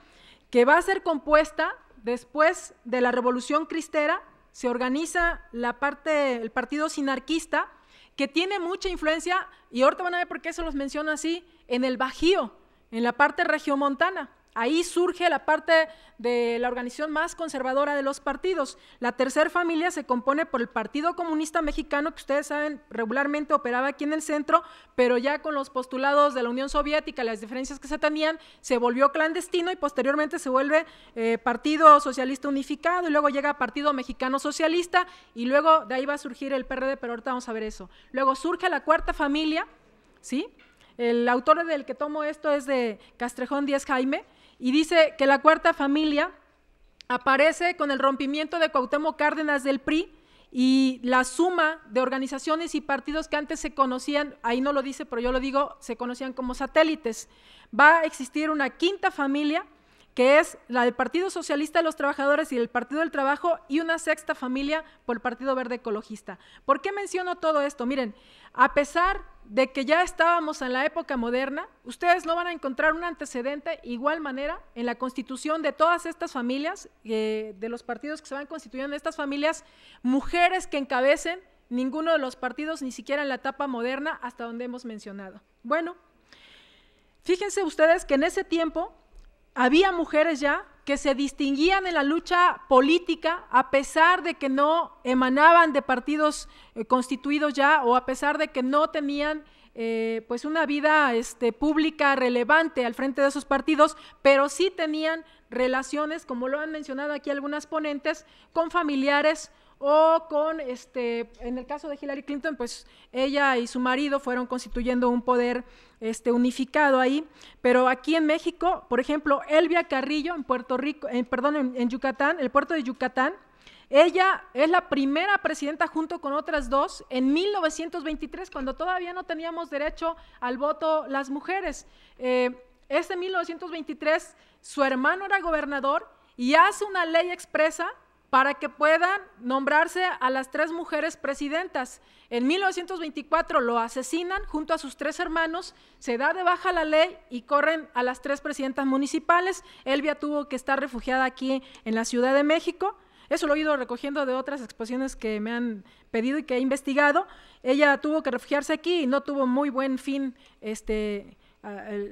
Speaker 5: que va a ser compuesta después de la Revolución Cristera, se organiza la parte, el partido sinarquista, que tiene mucha influencia, y ahorita van a ver por qué se los menciona así, en el Bajío, en la parte regiomontana. Ahí surge la parte de la organización más conservadora de los partidos. La tercera familia se compone por el Partido Comunista Mexicano, que ustedes saben regularmente operaba aquí en el centro, pero ya con los postulados de la Unión Soviética, las diferencias que se tenían, se volvió clandestino y posteriormente se vuelve eh, Partido Socialista Unificado y luego llega Partido Mexicano Socialista y luego de ahí va a surgir el PRD, pero ahorita vamos a ver eso. Luego surge la cuarta familia, ¿sí? El autor del que tomo esto es de Castrejón Díaz Jaime, y dice que la cuarta familia aparece con el rompimiento de Cuauhtémoc Cárdenas del PRI y la suma de organizaciones y partidos que antes se conocían, ahí no lo dice, pero yo lo digo, se conocían como satélites. Va a existir una quinta familia que es la del Partido Socialista de los Trabajadores y el Partido del Trabajo, y una sexta familia por el Partido Verde Ecologista. ¿Por qué menciono todo esto? Miren, a pesar de que ya estábamos en la época moderna, ustedes no van a encontrar un antecedente igual manera en la constitución de todas estas familias, eh, de los partidos que se van constituyendo, en estas familias, mujeres que encabecen ninguno de los partidos, ni siquiera en la etapa moderna, hasta donde hemos mencionado. Bueno, fíjense ustedes que en ese tiempo había mujeres ya que se distinguían en la lucha política a pesar de que no emanaban de partidos eh, constituidos ya o a pesar de que no tenían eh, pues una vida este, pública relevante al frente de esos partidos, pero sí tenían relaciones, como lo han mencionado aquí algunas ponentes, con familiares o con, este, en el caso de Hillary Clinton, pues ella y su marido fueron constituyendo un poder este, unificado ahí, pero aquí en México, por ejemplo, Elvia Carrillo en Puerto Rico, perdón, en, Yucatán, el puerto de Yucatán, ella es la primera presidenta junto con otras dos en 1923, cuando todavía no teníamos derecho al voto las mujeres. Eh, 1923, este su hermano era gobernador y hace una ley expresa para que puedan nombrarse a las tres mujeres presidentas. En 1924 lo asesinan junto a sus tres hermanos, se da de baja la ley y corren a las tres presidentas municipales. Elvia tuvo que estar refugiada aquí en la Ciudad de México. Eso lo he ido recogiendo de otras exposiciones que me han pedido y que he investigado. Ella tuvo que refugiarse aquí y no tuvo muy buen fin este,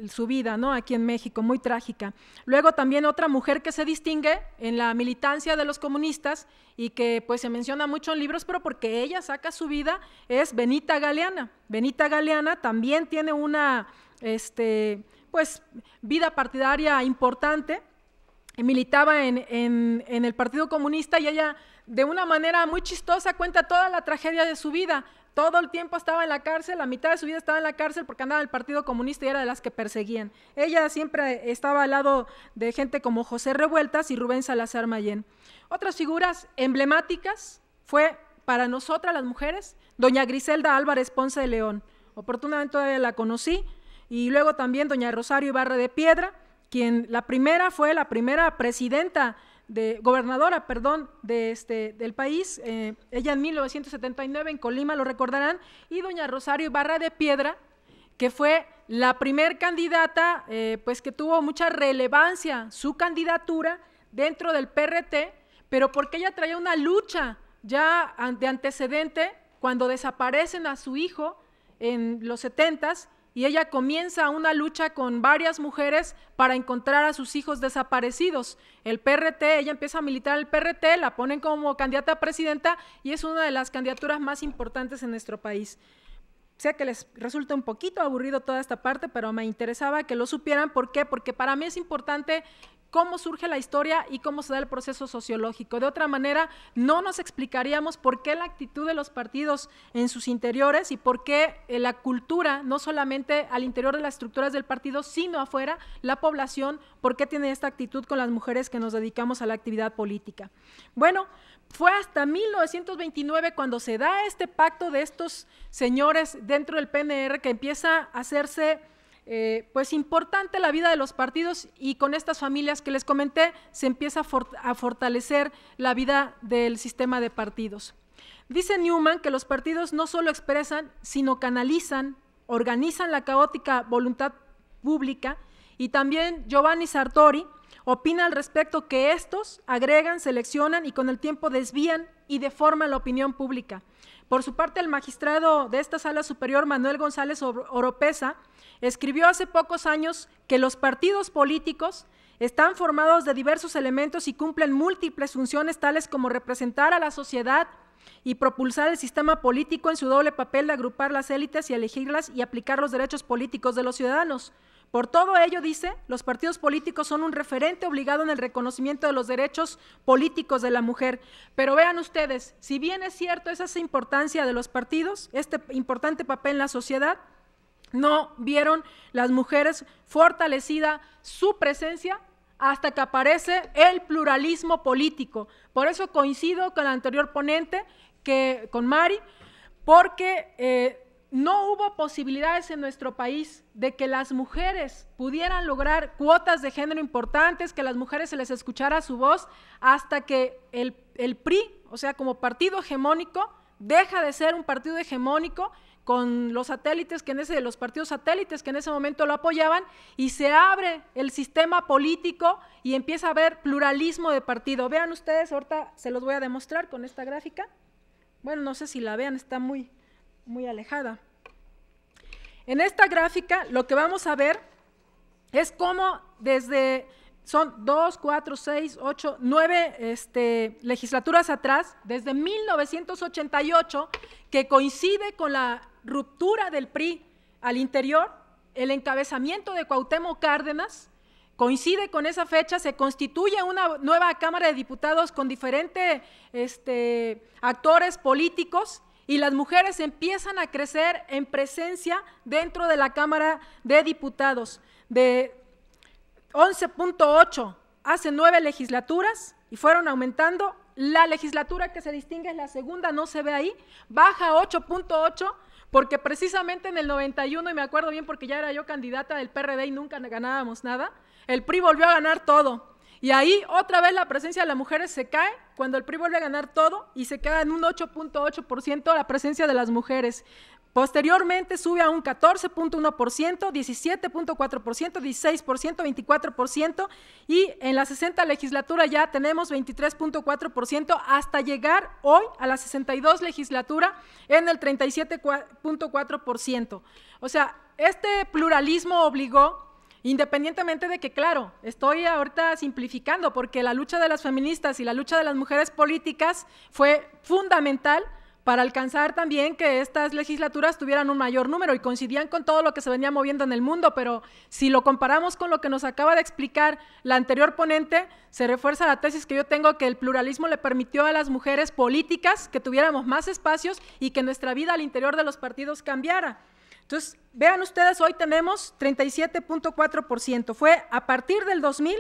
Speaker 5: su vida, ¿no? Aquí en México, muy trágica. Luego también otra mujer que se distingue en la militancia de los comunistas y que pues se menciona mucho en libros, pero porque ella saca su vida, es Benita Galeana. Benita Galeana también tiene una, este, pues, vida partidaria importante militaba en, en, el Partido Comunista y ella de una manera muy chistosa cuenta toda la tragedia de su vida, todo el tiempo estaba en la cárcel, la mitad de su vida estaba en la cárcel porque andaba en el Partido Comunista y era de las que perseguían. Ella siempre estaba al lado de gente como José Revueltas y Rubén Salazar Mayén. Otras figuras emblemáticas fue para nosotras las mujeres, doña Griselda Álvarez Ponce de León. Oportunamente la conocí. Y luego también doña Rosario Ibarra de Piedra, quien la primera fue la primera presidenta de, gobernadora, perdón, de este, del país, eh, ella en 1979 en Colima, lo recordarán, y doña Rosario Ibarra de Piedra, que fue la primer candidata, eh, pues que tuvo mucha relevancia su candidatura dentro del PRT, pero porque ella traía una lucha ya de antecedente cuando desaparecen a su hijo en los setentas y ella comienza una lucha con varias mujeres para encontrar a sus hijos desaparecidos. El PRT, ella empieza a militar el PRT, la ponen como candidata a presidenta y es una de las candidaturas más importantes en nuestro país. Sé que les resulta un poquito aburrido toda esta parte, pero me interesaba que lo supieran. ¿Por qué? Porque para mí es importante cómo surge la historia y cómo se da el proceso sociológico. De otra manera, no nos explicaríamos por qué la actitud de los partidos en sus interiores y por qué eh, la cultura, no solamente al interior de las estructuras del partido, sino afuera, la población, por qué tiene esta actitud con las mujeres que nos dedicamos a la actividad política. Bueno, fue hasta 1929 cuando se da este pacto de estos señores dentro del PNR que empieza a hacerse eh, pues importante la vida de los partidos y con estas familias que les comenté se empieza a, a fortalecer la vida del sistema de partidos. Dice Newman que los partidos no solo expresan, sino canalizan, organizan la caótica voluntad pública y también Giovanni Sartori opina al respecto que estos agregan, seleccionan y con el tiempo desvían y deforman la opinión pública. Por su parte, el magistrado de esta sala superior, Manuel González Oropesa, escribió hace pocos años que los partidos políticos están formados de diversos elementos y cumplen múltiples funciones tales como representar a la sociedad y propulsar el sistema político en su doble papel de agrupar las élites y elegirlas y aplicar los derechos políticos de los ciudadanos. Por todo ello, dice, los partidos políticos son un referente obligado en el reconocimiento de los derechos políticos de la mujer. Pero vean ustedes, si bien es cierto esa importancia de los partidos, este importante papel en la sociedad, no vieron las mujeres fortalecida su presencia hasta que aparece el pluralismo político. Por eso coincido con la anterior ponente, que, con Mari, porque eh, no hubo posibilidades en nuestro país de que las mujeres pudieran lograr cuotas de género importantes, que las mujeres se les escuchara su voz, hasta que el, PRI, o sea, como partido hegemónico, deja de ser un partido hegemónico con los satélites que en ese, los partidos satélites que en ese momento lo apoyaban, y se abre el sistema político y empieza a haber pluralismo de partido. Vean ustedes, ahorita se los voy a demostrar con esta gráfica. Bueno, no sé si la vean, está muy, muy alejada. En esta gráfica lo que vamos a ver es cómo desde, son dos, cuatro, seis, ocho, nueve este, legislaturas atrás, desde 1988, que coincide con la ruptura del PRI al interior, el encabezamiento de Cuauhtémoc Cárdenas, coincide con esa fecha, se constituye una nueva Cámara de Diputados con diferentes este, actores políticos y las mujeres empiezan a crecer en presencia dentro de la Cámara de Diputados de 11.8 hace nueve legislaturas y fueron aumentando. La legislatura que se distingue es la segunda, no se ve ahí, baja 8.8 porque precisamente en el 91, y me acuerdo bien porque ya era yo candidata del PRD y nunca ganábamos nada, el PRI volvió a ganar todo. Y ahí otra vez la presencia de las mujeres se cae cuando el PRI vuelve a ganar todo y se queda en un 8.8% la presencia de las mujeres. Posteriormente sube a un 14.1%, 17.4%, 16%, 24% y en la 60 legislatura ya tenemos 23.4% hasta llegar hoy a la 62 legislatura en el 37.4%. O sea, este pluralismo obligó Independientemente de que, claro, estoy ahorita simplificando, porque la lucha de las feministas y la lucha de las mujeres políticas fue fundamental para alcanzar también que estas legislaturas tuvieran un mayor número y coincidían con todo lo que se venía moviendo en el mundo, pero si lo comparamos con lo que nos acaba de explicar la anterior ponente, se refuerza la tesis que yo tengo que el pluralismo le permitió a las mujeres políticas que tuviéramos más espacios y que nuestra vida al interior de los partidos cambiara. Entonces, vean ustedes, hoy tenemos 37.4%. Fue a partir del 2000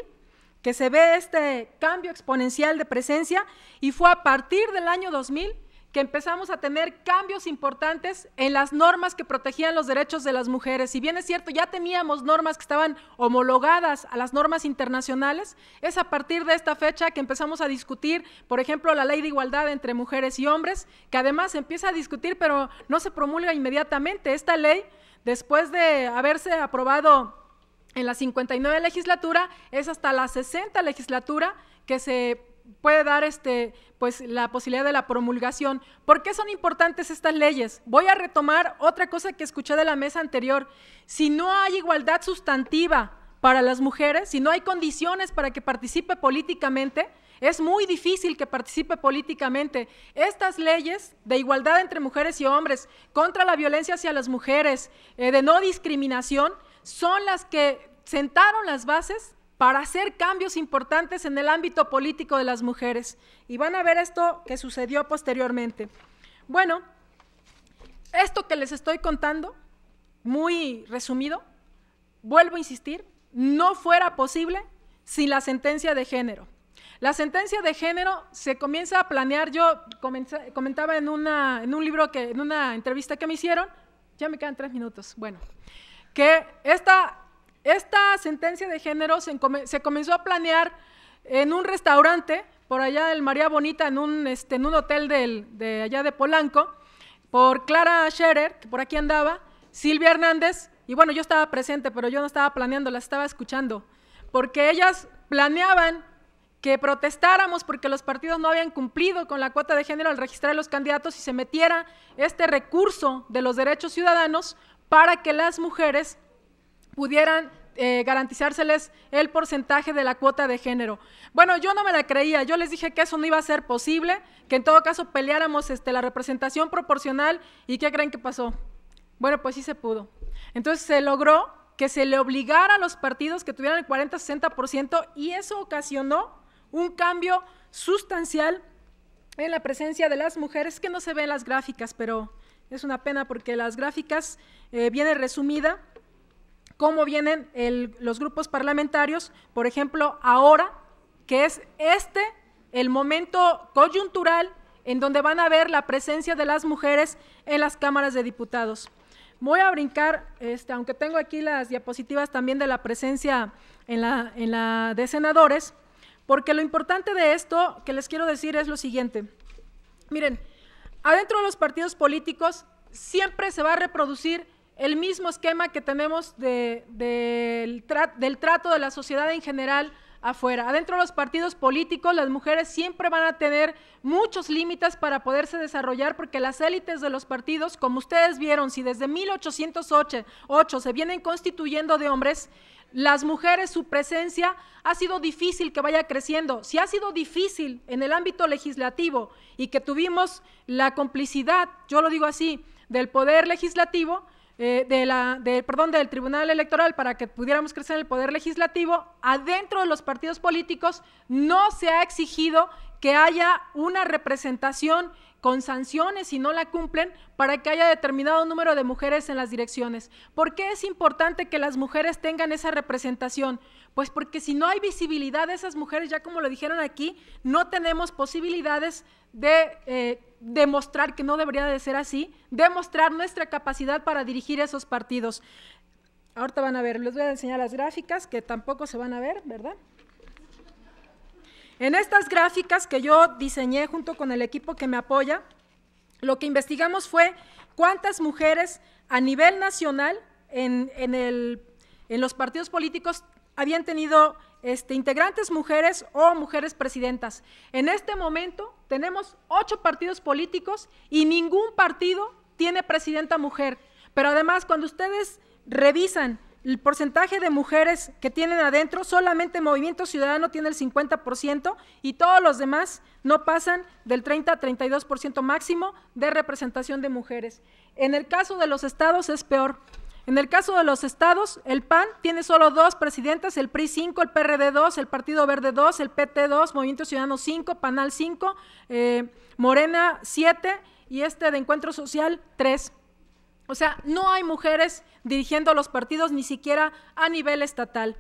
Speaker 5: que se ve este cambio exponencial de presencia y fue a partir del año 2000 que empezamos a tener cambios importantes en las normas que protegían los derechos de las mujeres. Si bien es cierto, ya teníamos normas que estaban homologadas a las normas internacionales, es a partir de esta fecha que empezamos a discutir, por ejemplo, la ley de igualdad entre mujeres y hombres, que además se empieza a discutir, pero no se promulga inmediatamente. Esta ley, después de haberse aprobado en la 59 legislatura, es hasta la 60 legislatura que se puede dar este, pues, la posibilidad de la promulgación. ¿Por qué son importantes estas leyes? Voy a retomar otra cosa que escuché de la mesa anterior. Si no hay igualdad sustantiva para las mujeres, si no hay condiciones para que participe políticamente, es muy difícil que participe políticamente. Estas leyes de igualdad entre mujeres y hombres, contra la violencia hacia las mujeres, eh, de no discriminación, son las que sentaron las bases para hacer cambios importantes en el ámbito político de las mujeres. Y van a ver esto que sucedió posteriormente. Bueno, esto que les estoy contando, muy resumido, vuelvo a insistir, no fuera posible sin la sentencia de género. La sentencia de género se comienza a planear, yo comentaba en, en un libro, que, en una entrevista que me hicieron, ya me quedan tres minutos, bueno, que esta esta sentencia de género se, comenzó a planear en un restaurante, por allá del María Bonita, en un, este, hotel de allá de Polanco, por Clara Scherer, que por aquí andaba, Silvia Hernández, y bueno, yo estaba presente, pero yo no estaba planeando, las estaba escuchando, porque ellas planeaban que protestáramos porque los partidos no habían cumplido con la cuota de género al registrar a los candidatos y se metiera este recurso de los derechos ciudadanos para que las mujeres pudieran eh, garantizárseles el porcentaje de la cuota de género. Bueno, yo no me la creía, yo les dije que eso no iba a ser posible, que en todo caso peleáramos este, la representación proporcional y ¿qué creen que pasó? Bueno, pues sí se pudo. Entonces se logró que se le obligara a los partidos que tuvieran el 40-60% y eso ocasionó un cambio sustancial en la presencia de las mujeres que no se ve en las gráficas, pero es una pena porque las gráficas eh, viene resumida cómo vienen los grupos parlamentarios, por ejemplo, ahora, que es este el momento coyuntural en donde van a ver la presencia de las mujeres en las cámaras de diputados. Voy a brincar, este, aunque tengo aquí las diapositivas también de la presencia en la, en la de senadores, porque lo importante de esto que les quiero decir es lo siguiente. Miren, adentro de los partidos políticos siempre se va a reproducir el mismo esquema que tenemos del, del trato de la sociedad en general afuera. Adentro de los partidos políticos, las mujeres siempre van a tener muchos límites para poderse desarrollar porque las élites de los partidos, como ustedes vieron, si desde 1808 se vienen constituyendo de hombres, las mujeres, su presencia ha sido difícil que vaya creciendo. Si ha sido difícil en el ámbito legislativo y que tuvimos la complicidad, yo lo digo así, del poder legislativo, eh, la, perdón, del Tribunal Electoral para que pudiéramos crecer en el Poder Legislativo, adentro de los partidos políticos no se ha exigido que haya una representación con sanciones si no la cumplen para que haya determinado número de mujeres en las direcciones. ¿Por qué es importante que las mujeres tengan esa representación? Pues porque si no hay visibilidad de esas mujeres, ya como lo dijeron aquí, no tenemos posibilidades de eh, demostrar que no debería de ser así, demostrar nuestra capacidad para dirigir esos partidos. Ahorita van a ver, les voy a enseñar las gráficas que tampoco se van a ver, ¿verdad? En estas gráficas que yo diseñé junto con el equipo que me apoya, lo que investigamos fue cuántas mujeres a nivel nacional en, en los partidos políticos habían tenido este, integrantes mujeres o mujeres presidentas. En este momento tenemos ocho partidos políticos y ningún partido tiene presidenta mujer. Pero además, cuando ustedes revisan el porcentaje de mujeres que tienen adentro, solamente Movimiento Ciudadano tiene el 50% y todos los demás no pasan del 30 a 32% máximo de representación de mujeres. En el caso de los estados es peor. En el caso de los estados, el PAN tiene solo dos presidentes, el PRI 5, el PRD 2, el Partido Verde 2, el PT 2, Movimiento Ciudadano 5, PANAL 5, eh, Morena 7 y este de Encuentro Social 3. O sea, no hay mujeres dirigiendo los partidos ni siquiera a nivel estatal.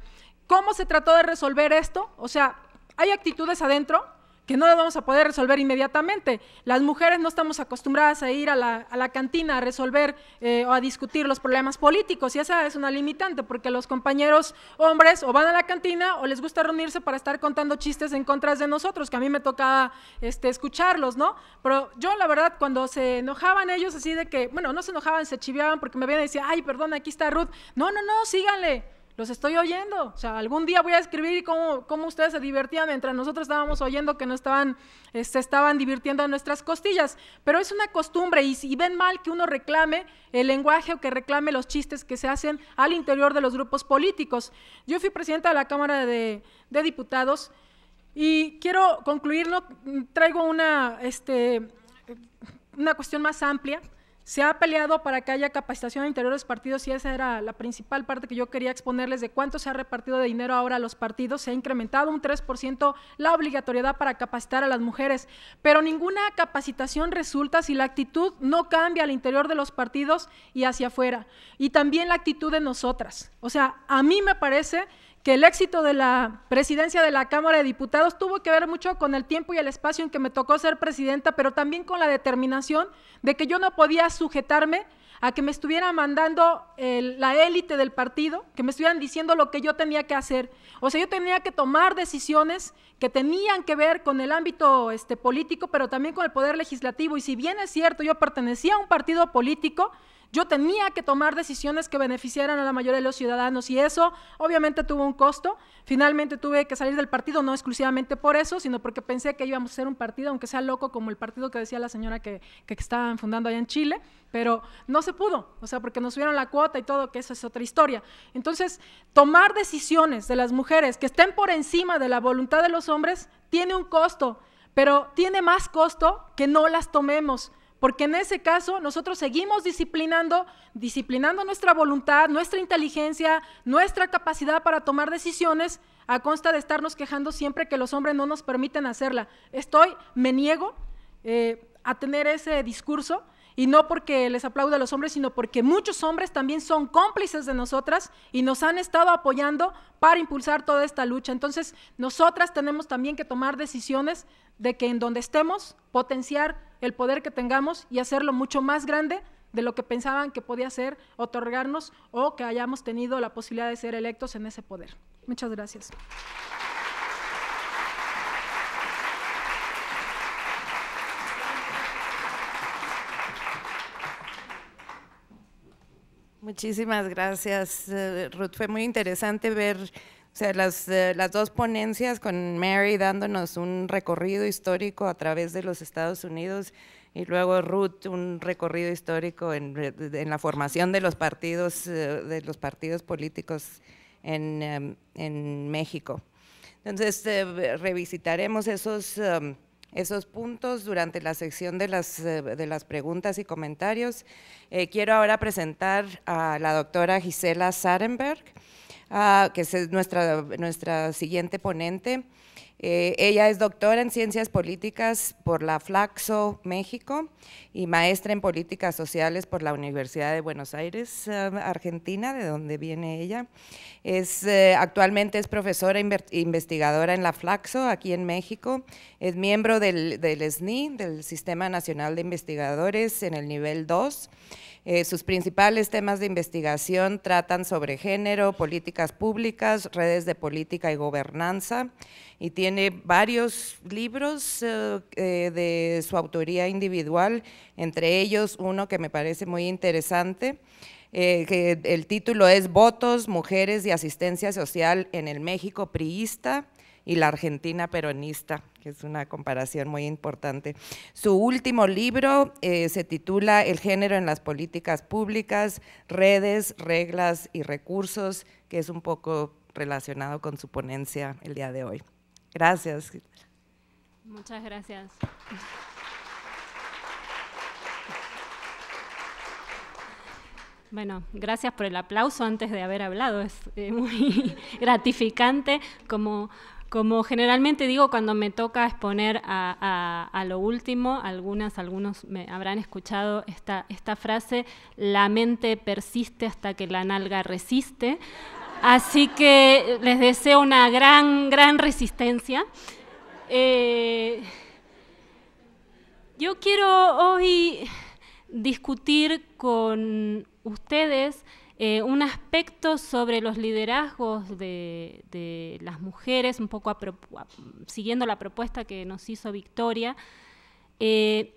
Speaker 5: ¿Cómo se trató de resolver esto? O sea, hay actitudes adentro, que no lo vamos a poder resolver inmediatamente. Las mujeres no estamos acostumbradas a ir a la, cantina a resolver eh, o a discutir los problemas políticos y esa es una limitante porque los compañeros hombres o van a la cantina o les gusta reunirse para estar contando chistes en contra de nosotros, que a mí me tocaba este, escucharlos, ¿no? Pero yo la verdad cuando se enojaban ellos así de que, bueno, no se enojaban, se chiveaban porque me venían y decían, ay, perdón, aquí está Ruth. No, no, no, síganle los estoy oyendo. O sea, algún día voy a escribir cómo, ustedes se divertían mientras nosotros estábamos oyendo que no estaban, se este, estaban divirtiendo a nuestras costillas. Pero es una costumbre y si ven mal que uno reclame el lenguaje o que reclame los chistes que se hacen al interior de los grupos políticos. Yo fui presidenta de la Cámara de, Diputados y quiero concluirlo, traigo una, este, una cuestión más amplia se ha peleado para que haya capacitación en interiores partidos y esa era la principal parte que yo quería exponerles de cuánto se ha repartido de dinero ahora a los partidos. Se ha incrementado un 3% la obligatoriedad para capacitar a las mujeres, pero ninguna capacitación resulta si la actitud no cambia al interior de los partidos y hacia afuera. Y también la actitud de nosotras. O sea, a mí me parece que el éxito de la presidencia de la Cámara de Diputados tuvo que ver mucho con el tiempo y el espacio en que me tocó ser presidenta, pero también con la determinación de que yo no podía sujetarme a que me estuvieran mandando la élite del partido, que me estuvieran diciendo lo que yo tenía que hacer. O sea, yo tenía que tomar decisiones que tenían que ver con el ámbito este, político, pero también con el poder legislativo. Y si bien es cierto, yo pertenecía a un partido político, yo tenía que tomar decisiones que beneficiaran a la mayoría de los ciudadanos y eso obviamente tuvo un costo. Finalmente tuve que salir del partido, no exclusivamente por eso, sino porque pensé que íbamos a ser un partido, aunque sea loco como el partido que decía la señora que, que estaban fundando allá en Chile, pero no se pudo, o sea, porque nos subieron la cuota y todo, que eso es otra historia. Entonces, tomar decisiones de las mujeres que estén por encima de la voluntad de los hombres tiene un costo, pero tiene más costo que no las tomemos porque en ese caso nosotros seguimos disciplinando, disciplinando nuestra voluntad, nuestra inteligencia, nuestra capacidad para tomar decisiones a consta de estarnos quejando siempre que los hombres no nos permiten hacerla. Estoy, me niego eh, a tener ese discurso y no porque les aplaude a los hombres, sino porque muchos hombres también son cómplices de nosotras y nos han estado apoyando para impulsar toda esta lucha. Entonces, nosotras tenemos también que tomar decisiones de que en donde estemos, potenciar el poder que tengamos y hacerlo mucho más grande de lo que pensaban que podía ser otorgarnos o que hayamos tenido la posibilidad de ser electos en ese poder. Muchas gracias.
Speaker 2: Muchísimas gracias, eh, Ruth. Fue muy interesante ver sea, las, eh, las dos ponencias con Mary dándonos un recorrido histórico a través de los Estados Unidos y luego Ruth un recorrido histórico en, la formación de los partidos eh, de los partidos políticos en, em, en México. Entonces revisitaremos esos em, esos puntos durante la sección de las, eh, de las preguntas y comentarios. Eh, quiero ahora presentar a la doctora Gisela Sarenberg, ah, que es nuestra, nuestra siguiente ponente. Eh, ella es doctora en ciencias políticas por la Flaxo México y maestra en políticas sociales por la Universidad de Buenos Aires, eh, Argentina, de donde viene ella. Es, eh, actualmente es profesora investigadora en la Flaxo, aquí en México. Es miembro del, del SNI, del Sistema Nacional de Investigadores, en el nivel 2. Eh, sus principales temas de investigación tratan sobre género, políticas públicas, redes de política y gobernanza, y tiene varios libros eh, eh, de su autoría individual, entre ellos uno que me parece muy interesante, que el título es Votos, Mujeres y Asistencia Social en el México Priista, y la Argentina peronista, que es una comparación muy importante. Su último libro eh, se titula El género en las políticas públicas, redes, reglas y recursos, que es un poco relacionado con su ponencia el día de hoy. Gracias.
Speaker 3: Muchas gracias. Bueno, gracias por el aplauso antes de haber hablado, es eh, muy gratificante como como generalmente digo cuando me toca exponer a, lo último, algunas, algunos me habrán escuchado esta, esta frase, la mente persiste hasta que la nalga resiste. Así que les deseo una gran, gran resistencia. Eh, yo quiero hoy discutir con ustedes eh, un aspecto sobre los liderazgos de, las mujeres, un poco siguiendo la propuesta que nos hizo Victoria. Eh,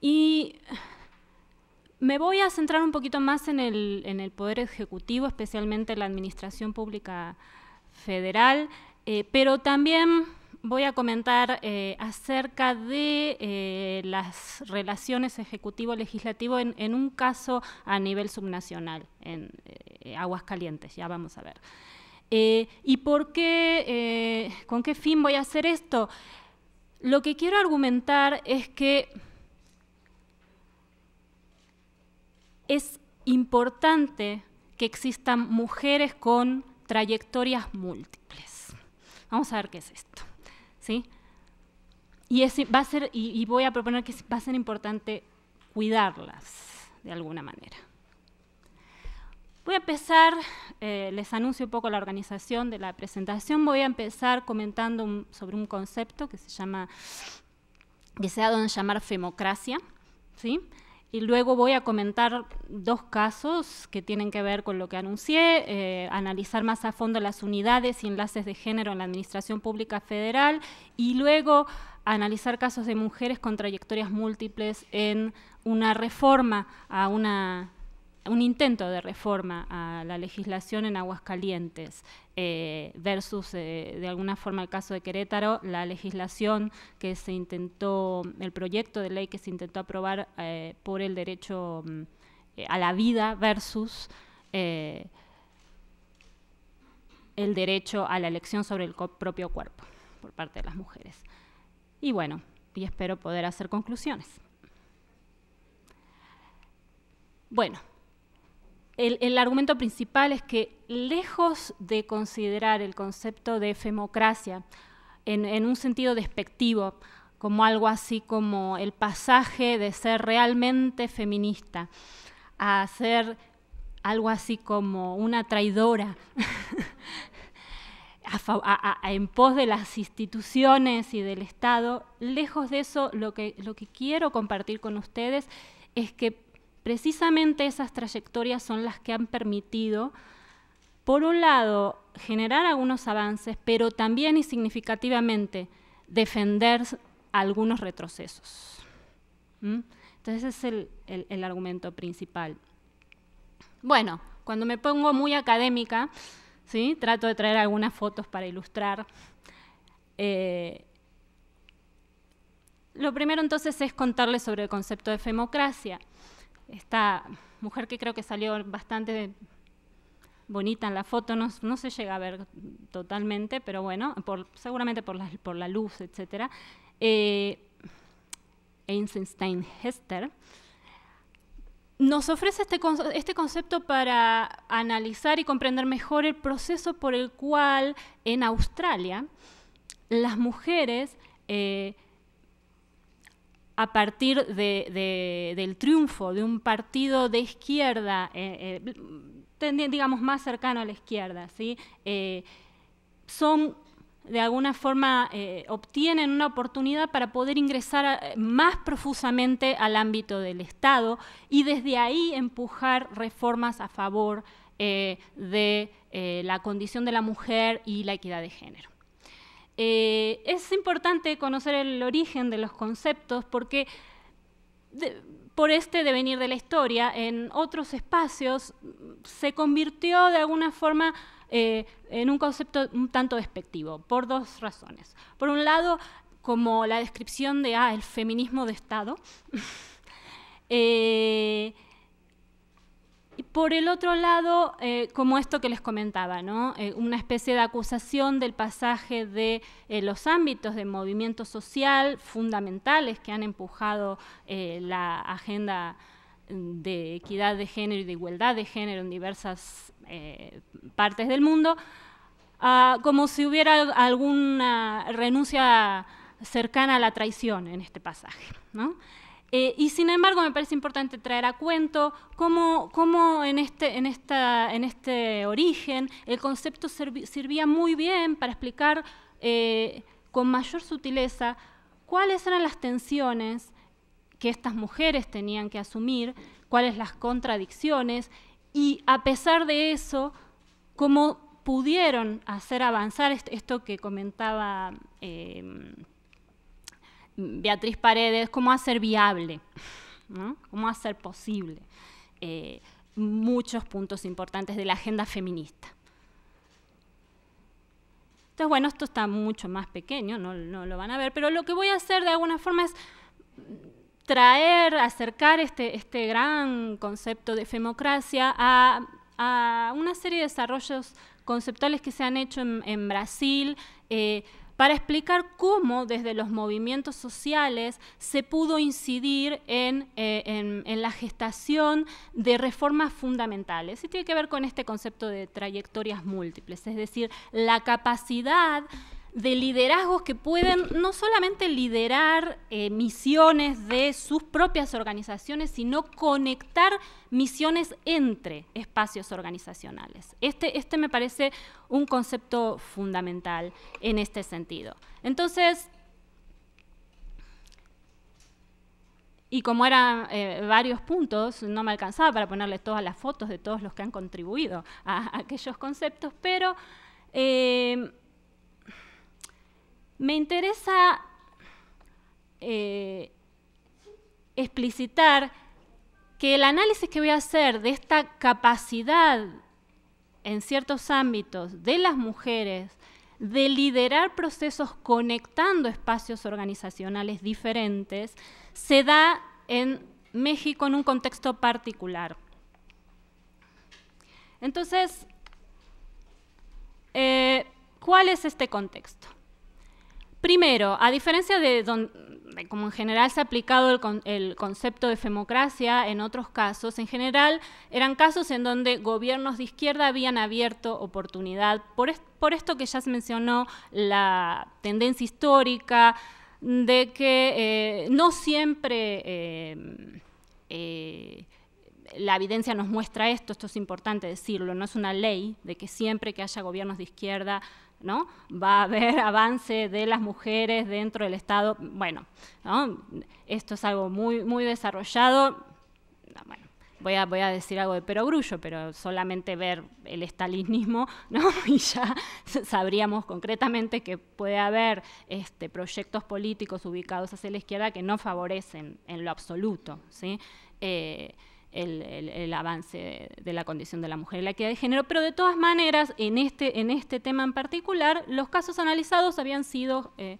Speaker 3: y me voy a centrar un poquito más en el, Poder Ejecutivo, especialmente en la Administración Pública Federal, eh, pero también voy a comentar eh, acerca de eh, las relaciones ejecutivo-legislativo en, un caso a nivel subnacional, en Aguas eh, Aguascalientes, ya vamos a ver. ¿Y por qué, con qué fin voy a hacer esto? Lo que quiero argumentar es que es importante que existan mujeres con trayectorias múltiples. Vamos a ver qué es esto. Y va y, voy a proponer que va a ser importante cuidarlas de alguna manera. Voy a empezar, eh, les anuncio un poco la organización de la presentación, voy a empezar comentando sobre un concepto que se llama, que ha dado en llamar femocracia, ¿sí? Y luego voy a comentar dos casos que tienen que ver con lo que anuncié, eh, analizar más a fondo las unidades y enlaces de género en la Administración Pública Federal y luego analizar casos de mujeres con trayectorias múltiples en una reforma a una un intento de reforma a la legislación en Aguascalientes eh, versus, eh, de alguna forma, el caso de Querétaro, la legislación que se intentó, el proyecto de ley que se intentó aprobar eh, por el derecho mm, a la vida versus el derecho a la elección sobre el propio cuerpo por parte de las mujeres. Y bueno, y espero poder hacer conclusiones. Bueno, el, argumento principal es que lejos de considerar el concepto de femocracia en, un sentido despectivo, como algo así como el pasaje de ser realmente feminista a ser algo así como una traidora en pos de las instituciones y del Estado, lejos de eso lo que, lo que quiero compartir con ustedes es que precisamente esas trayectorias son las que han permitido, por un lado, generar algunos avances, pero también y significativamente defender algunos retrocesos. ¿Mm? Entonces ese es el, argumento principal. Bueno, cuando me pongo muy académica, ¿sí? trato de traer algunas fotos para ilustrar. Eh, lo primero entonces es contarles sobre el concepto de femocracia esta mujer que creo que salió bastante bonita en la foto, no, no se llega a ver totalmente, pero bueno, por, seguramente por la, por la luz, etc. Eh, Einstein Hester nos ofrece este, este concepto para analizar y comprender mejor el proceso por el cual en Australia las mujeres eh, a partir del triunfo de un partido de izquierda, eh, eh, digamos más cercano a la izquierda, ¿sí? Eh, son de alguna forma obtienen una oportunidad para poder ingresar más profusamente al ámbito del Estado y desde ahí empujar reformas a favor de la condición de la mujer y la equidad de género. Eh, es importante conocer el origen de los conceptos porque por este devenir de la historia en otros espacios se convirtió de alguna forma eh, en un concepto un tanto despectivo, por dos razones. Por un lado, como la descripción de ah, el feminismo de Estado. Eh, por el otro lado, eh, como esto que les comentaba, eh, una especie de acusación del pasaje de eh, los ámbitos de movimiento social fundamentales que han empujado la agenda mm, de equidad de género y de igualdad de género en diversas partes del mundo, ah, como si hubiera alguna renuncia cercana a la traición en este pasaje. ¿no? Eh, y sin embargo, me parece importante traer a cuento cómo, cómo en, este, en, esta, en este origen el concepto servía muy bien para explicar eh, con mayor sutileza cuáles eran las tensiones que estas mujeres tenían que asumir, cuáles las contradicciones, y a pesar de eso, cómo pudieron hacer avanzar esto que comentaba. Eh, Beatriz Paredes, cómo hacer viable, cómo hacer posible eh, muchos puntos importantes de la agenda feminista. Entonces, bueno, esto está mucho más pequeño, no, lo van a ver, pero lo que voy a hacer de alguna forma es traer, acercar este, este gran concepto de femocracia a, una serie de desarrollos conceptuales que se han hecho en, Brasil, eh, para explicar cómo desde los movimientos sociales se pudo incidir eh, en, la gestación de reformas fundamentales. Y tiene que ver con este concepto de trayectorias múltiples, es decir, la capacidad de liderazgos que pueden no solamente liderar eh, misiones de sus propias organizaciones, sino conectar misiones entre espacios organizacionales. Este, este me parece un concepto fundamental en este sentido. Entonces, Y como eran eh, varios puntos, no me alcanzaba para ponerle todas las fotos de todos los que han contribuido a, aquellos conceptos, pero eh, me interesa eh, explicitar que el análisis que voy a hacer de esta capacidad en ciertos ámbitos de las mujeres de liderar procesos conectando espacios organizacionales diferentes se da en México en un contexto particular. Entonces, eh, ¿cuál es este contexto? Primero, a diferencia de, como en general se ha aplicado el, concepto de femocracia en otros casos, en general eran casos en donde gobiernos de izquierda habían abierto oportunidad, por, esto que ya se mencionó, la tendencia histórica de que eh, no siempre... Em, eh, la evidencia nos muestra esto, esto es importante decirlo, no es una ley de que siempre que haya gobiernos de izquierda ¿no? Va a haber avance de las mujeres dentro del Estado. Bueno, esto es algo muy, muy desarrollado. voy, a, decir algo de perogrullo, pero solamente ver el estalinismo, ¿no? Y ya sabríamos concretamente que puede haber este, proyectos políticos ubicados hacia la izquierda que no favorecen en lo absoluto, ¿sí? Eh, el, avance de la condición de la mujer y la equidad de género, pero de todas maneras, en este, en este tema en particular, los casos analizados habían sido eh,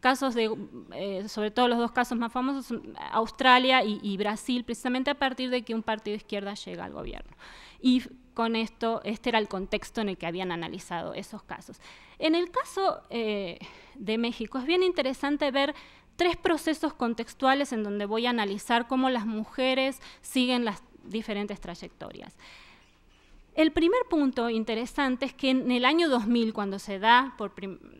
Speaker 3: casos de, eh, sobre todo los dos casos más famosos, Australia y, Brasil, precisamente a partir de que un partido de izquierda llega al gobierno. Y con esto, este era el contexto en el que habían analizado esos casos. En el caso eh, de México, es bien interesante ver tres procesos contextuales en donde voy a analizar cómo las mujeres siguen las diferentes trayectorias. El primer punto interesante es que en el año 2000, cuando se da,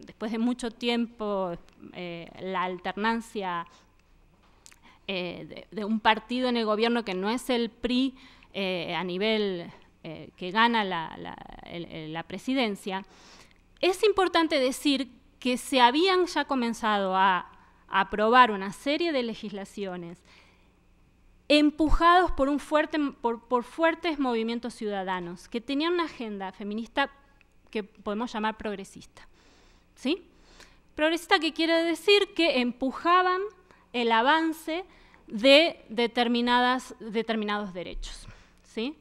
Speaker 3: después de mucho tiempo, eh, la alternancia eh, de, un partido en el gobierno que no es el PRI eh, a nivel que gana la presidencia, es importante decir que se habían ya comenzado a aprobar una serie de legislaciones empujados por, un fuerte, por, fuertes movimientos ciudadanos que tenían una agenda feminista que podemos llamar progresista. ¿Sí? Progresista que quiere decir que empujaban el avance de determinadas, determinados derechos. ¿sí?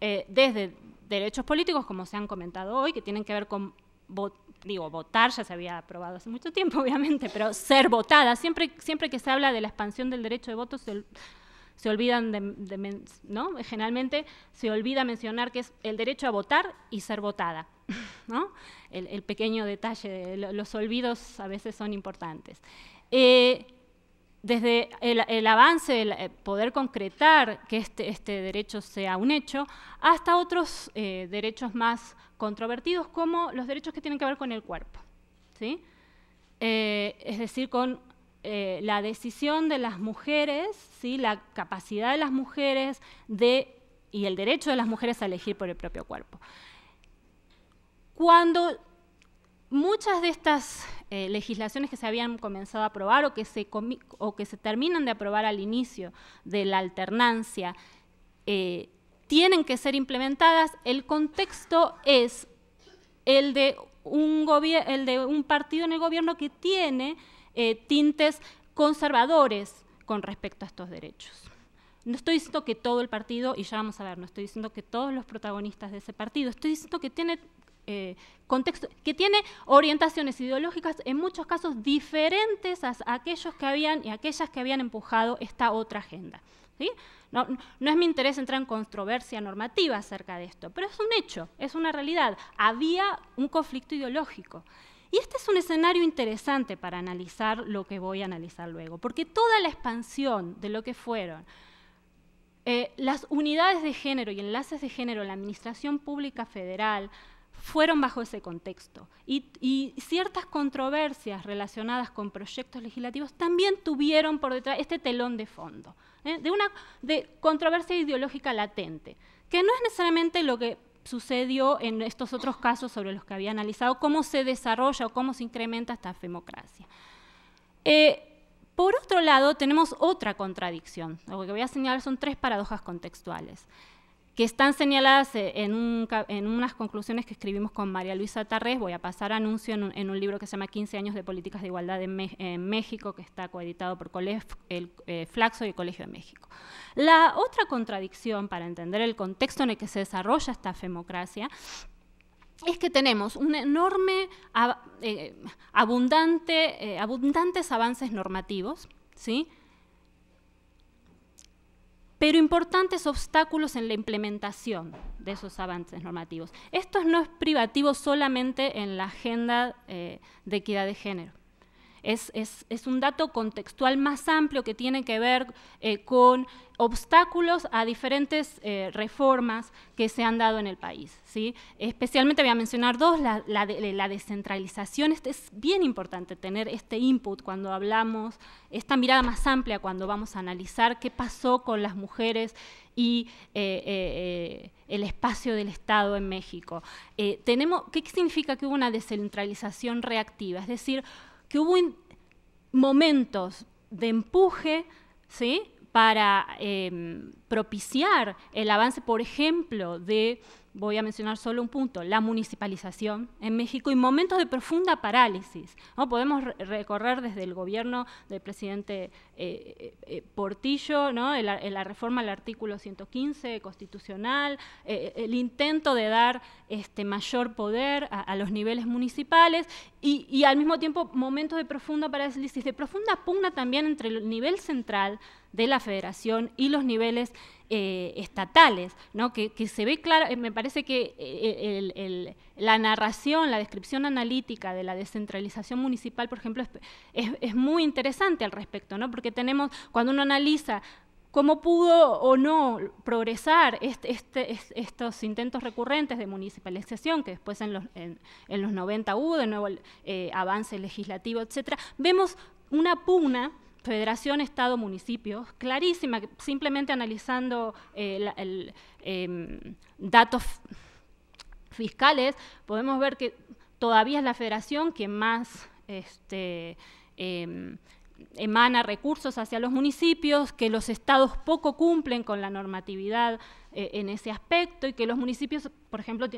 Speaker 3: Eh, desde derechos políticos, como se han comentado hoy, que tienen que ver con votos, digo, votar ya se había aprobado hace mucho tiempo, obviamente, pero ser votada, siempre, siempre que se habla de la expansión del derecho de voto, se, olvidan de, ¿no? Generalmente se olvida mencionar que es el derecho a votar y ser votada, ¿no? El, pequeño detalle, los olvidos a veces son importantes. Eh, desde el, avance, el eh, poder concretar que este, este, derecho sea un hecho, hasta otros eh, derechos más controvertidos, como los derechos que tienen que ver con el cuerpo. Eh, es decir, con la decisión de las mujeres, ¿sí? la capacidad de las mujeres de, y el derecho de las mujeres a elegir por el propio cuerpo. Cuando muchas de estas eh, legislaciones que se habían comenzado a aprobar o que, se o que se terminan de aprobar al inicio de la alternancia eh, tienen que ser implementadas, el contexto es el de un, partido en el gobierno que tiene eh, tintes conservadores con respecto a estos derechos. No estoy diciendo que todo el partido, y ya vamos a ver, no estoy diciendo que todos los protagonistas de ese partido, estoy diciendo que tiene eh, contexto, que tiene orientaciones ideológicas en muchos casos diferentes a, aquellos que habían y aquellas que habían empujado esta otra agenda. No, es mi interés entrar en controversia normativa acerca de esto, pero es un hecho, es una realidad. Había un conflicto ideológico. Y este es un escenario interesante para analizar lo que voy a analizar luego, porque toda la expansión de lo que fueron eh, las unidades de género y enlaces de género en la Administración Pública Federal, fueron bajo ese contexto. Y, ciertas controversias relacionadas con proyectos legislativos también tuvieron por detrás este telón de fondo, ¿eh? de una de controversia ideológica latente, que no es necesariamente lo que sucedió en estos otros casos sobre los que había analizado, cómo se desarrolla o cómo se incrementa esta femocracia eh, por otro lado, tenemos otra contradicción. Lo que voy a señalar son tres paradojas contextuales que están señaladas eh, en, unas conclusiones que escribimos con María Luisa Tarrés. Voy a pasar anuncio en un, libro que se llama 15 años de políticas de igualdad en, México, que está coeditado por el, eh, Flaxo y el Colegio de México. La otra contradicción para entender el contexto en el que se desarrolla esta femocracia es que tenemos un enorme, eh, abundante, abundantes avances normativos, ¿sí? pero importantes obstáculos en la implementación de esos avances normativos. Esto no es privativo solamente en la agenda eh, de equidad de género es, un dato contextual más amplio que tiene que ver eh, con obstáculos a diferentes eh, reformas que se han dado en el país. ¿sí? Especialmente voy a mencionar dos, la, la descentralización, este es bien importante tener este input cuando hablamos, esta mirada más amplia cuando vamos a analizar qué pasó con las mujeres y eh, el espacio del Estado en México. tenemos, ¿Qué significa que hubo una descentralización reactiva? Es decir, que hubo momentos de empuje, ¿sí? para em, propiciar el avance, por ejemplo, de, voy a mencionar solo un punto, la municipalización en México y momentos de profunda parálisis. ¿no? Podemos recorrer desde el gobierno del presidente eh, eh, eh, Portillo, ¿no? la reforma al artículo 115 constitucional, el intento de dar este, mayor poder a, a los niveles municipales y, y al mismo tiempo momentos de profunda parálisis, de profunda pugna también entre el nivel central, de la federación y los niveles eh, estatales, ¿no? que, se ve claro, eh, me parece que eh, la narración, la descripción analítica de la descentralización municipal, por ejemplo, es, es, muy interesante al respecto, ¿no? porque tenemos, cuando uno analiza cómo pudo o no progresar este, este estos intentos recurrentes de municipalización, que después en los, en, los 90 hubo de nuevo eh, avance legislativo, etcétera, vemos una pugna Federación, Estado, Municipios, clarísima, simplemente analizando eh, em, datos fiscales, podemos ver que todavía es la Federación que más este, em, emana recursos hacia los municipios, que los estados poco cumplen con la normatividad eh, en ese aspecto y que los municipios, por ejemplo,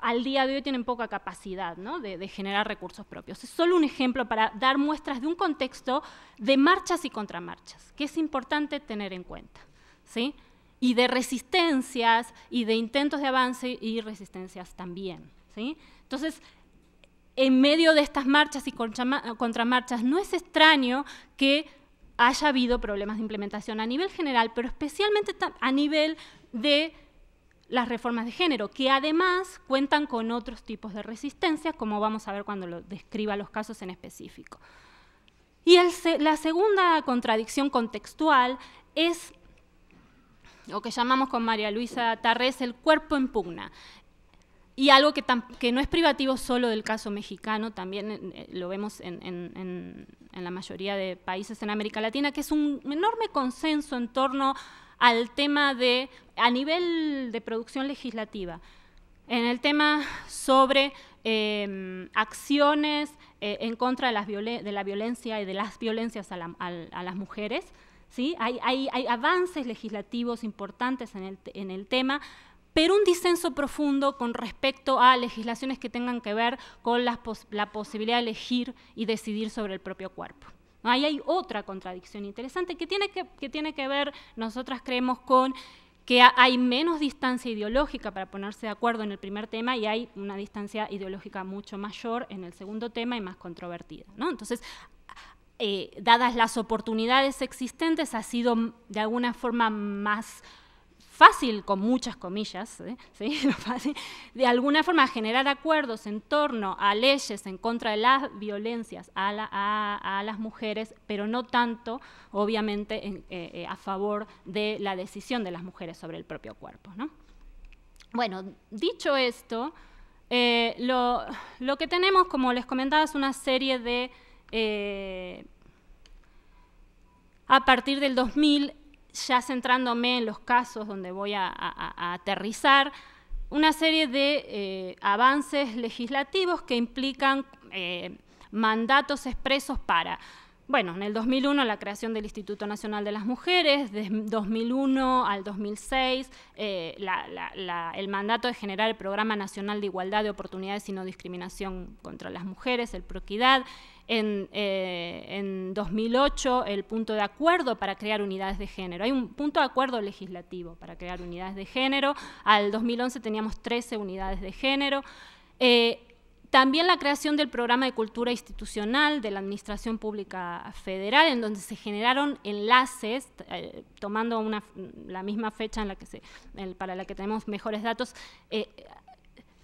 Speaker 3: al día de hoy tienen poca capacidad de, generar recursos propios. Es solo un ejemplo para dar muestras de un contexto de marchas y contramarchas, que es importante tener en cuenta. ¿sí? Y de resistencias y de intentos de avance y resistencias también. ¿sí? Entonces, en medio de estas marchas y contramarchas, no es extraño que haya habido problemas de implementación a nivel general, pero especialmente a nivel de las reformas de género, que además cuentan con otros tipos de resistencias, como vamos a ver cuando lo describa los casos en específico. Y la segunda contradicción contextual es lo que llamamos con María Luisa Tarrés el cuerpo en pugna. Y algo que, no es privativo solo del caso mexicano, también eh, eh, lo vemos en, la mayoría de países en América Latina, que es un enorme consenso en torno al tema de, a nivel de producción legislativa, en el tema sobre em, acciones eh, en contra de, la violencia y de las violencias a, las mujeres. ¿sí? Hay, avances legislativos importantes en el, en el tema, pero un disenso profundo con respecto a legislaciones que tengan que ver con la posibilidad de elegir y decidir sobre el propio cuerpo. Ahí hay otra contradicción interesante que tiene que, tiene que ver, nosotras creemos, con que hay menos distancia ideológica para ponerse de acuerdo en el primer tema y hay una distancia ideológica mucho mayor en el segundo tema y más controvertida. ¿no? Entonces, eh, dadas las oportunidades existentes, ha sido de alguna forma más fácil, con muchas comillas, ¿eh? de alguna forma generar acuerdos en torno a leyes en contra de las violencias a, las mujeres, pero no tanto, obviamente, eh, eh, a favor de la decisión de las mujeres sobre el propio cuerpo. Bueno, dicho esto, lo, lo, que tenemos, como les comentaba, es una serie de a partir del 2000 ya centrándome en los casos donde voy a, aterrizar, una serie de eh, avances legislativos que implican eh, mandatos expresos para, bueno, en el 2001 la creación del Instituto Nacional de las Mujeres, de 2001 al 2006 eh, el mandato de generar el Programa Nacional de Igualdad de Oportunidades y No Discriminación contra las Mujeres, el PROQUIDAD, en, 2008 eh, el punto de acuerdo para crear unidades de género. Hay un punto de acuerdo legislativo para crear unidades de género. Al 2011 teníamos 13 unidades de género. Eh, también la creación del programa de cultura institucional de la Administración Pública Federal, en donde se generaron enlaces, eh, tomando una, la misma fecha en la que se, para la que tenemos mejores datos,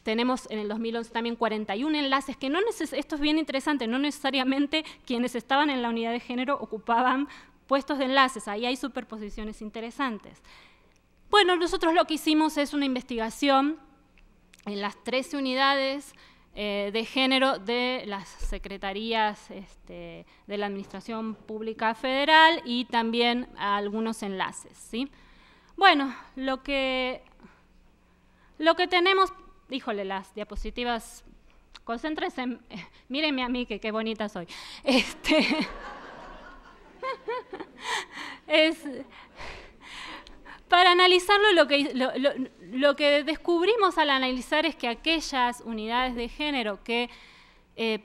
Speaker 3: tenemos en el 2011 también 41 enlaces, que no esto es bien interesante, no necesariamente quienes estaban en la unidad de género ocupaban puestos de enlaces, ahí hay superposiciones interesantes. Bueno, nosotros lo que hicimos es una investigación en las 13 unidades eh, de género de las secretarías este, de la Administración Pública Federal y también algunos enlaces. ¿sí? Bueno, lo que, lo que tenemos híjole, las diapositivas, concéntrense, en, mírenme a mí que qué bonita soy. Este, es, para analizarlo, lo que, lo, que, descubrimos al analizar es que aquellas unidades de género que eh,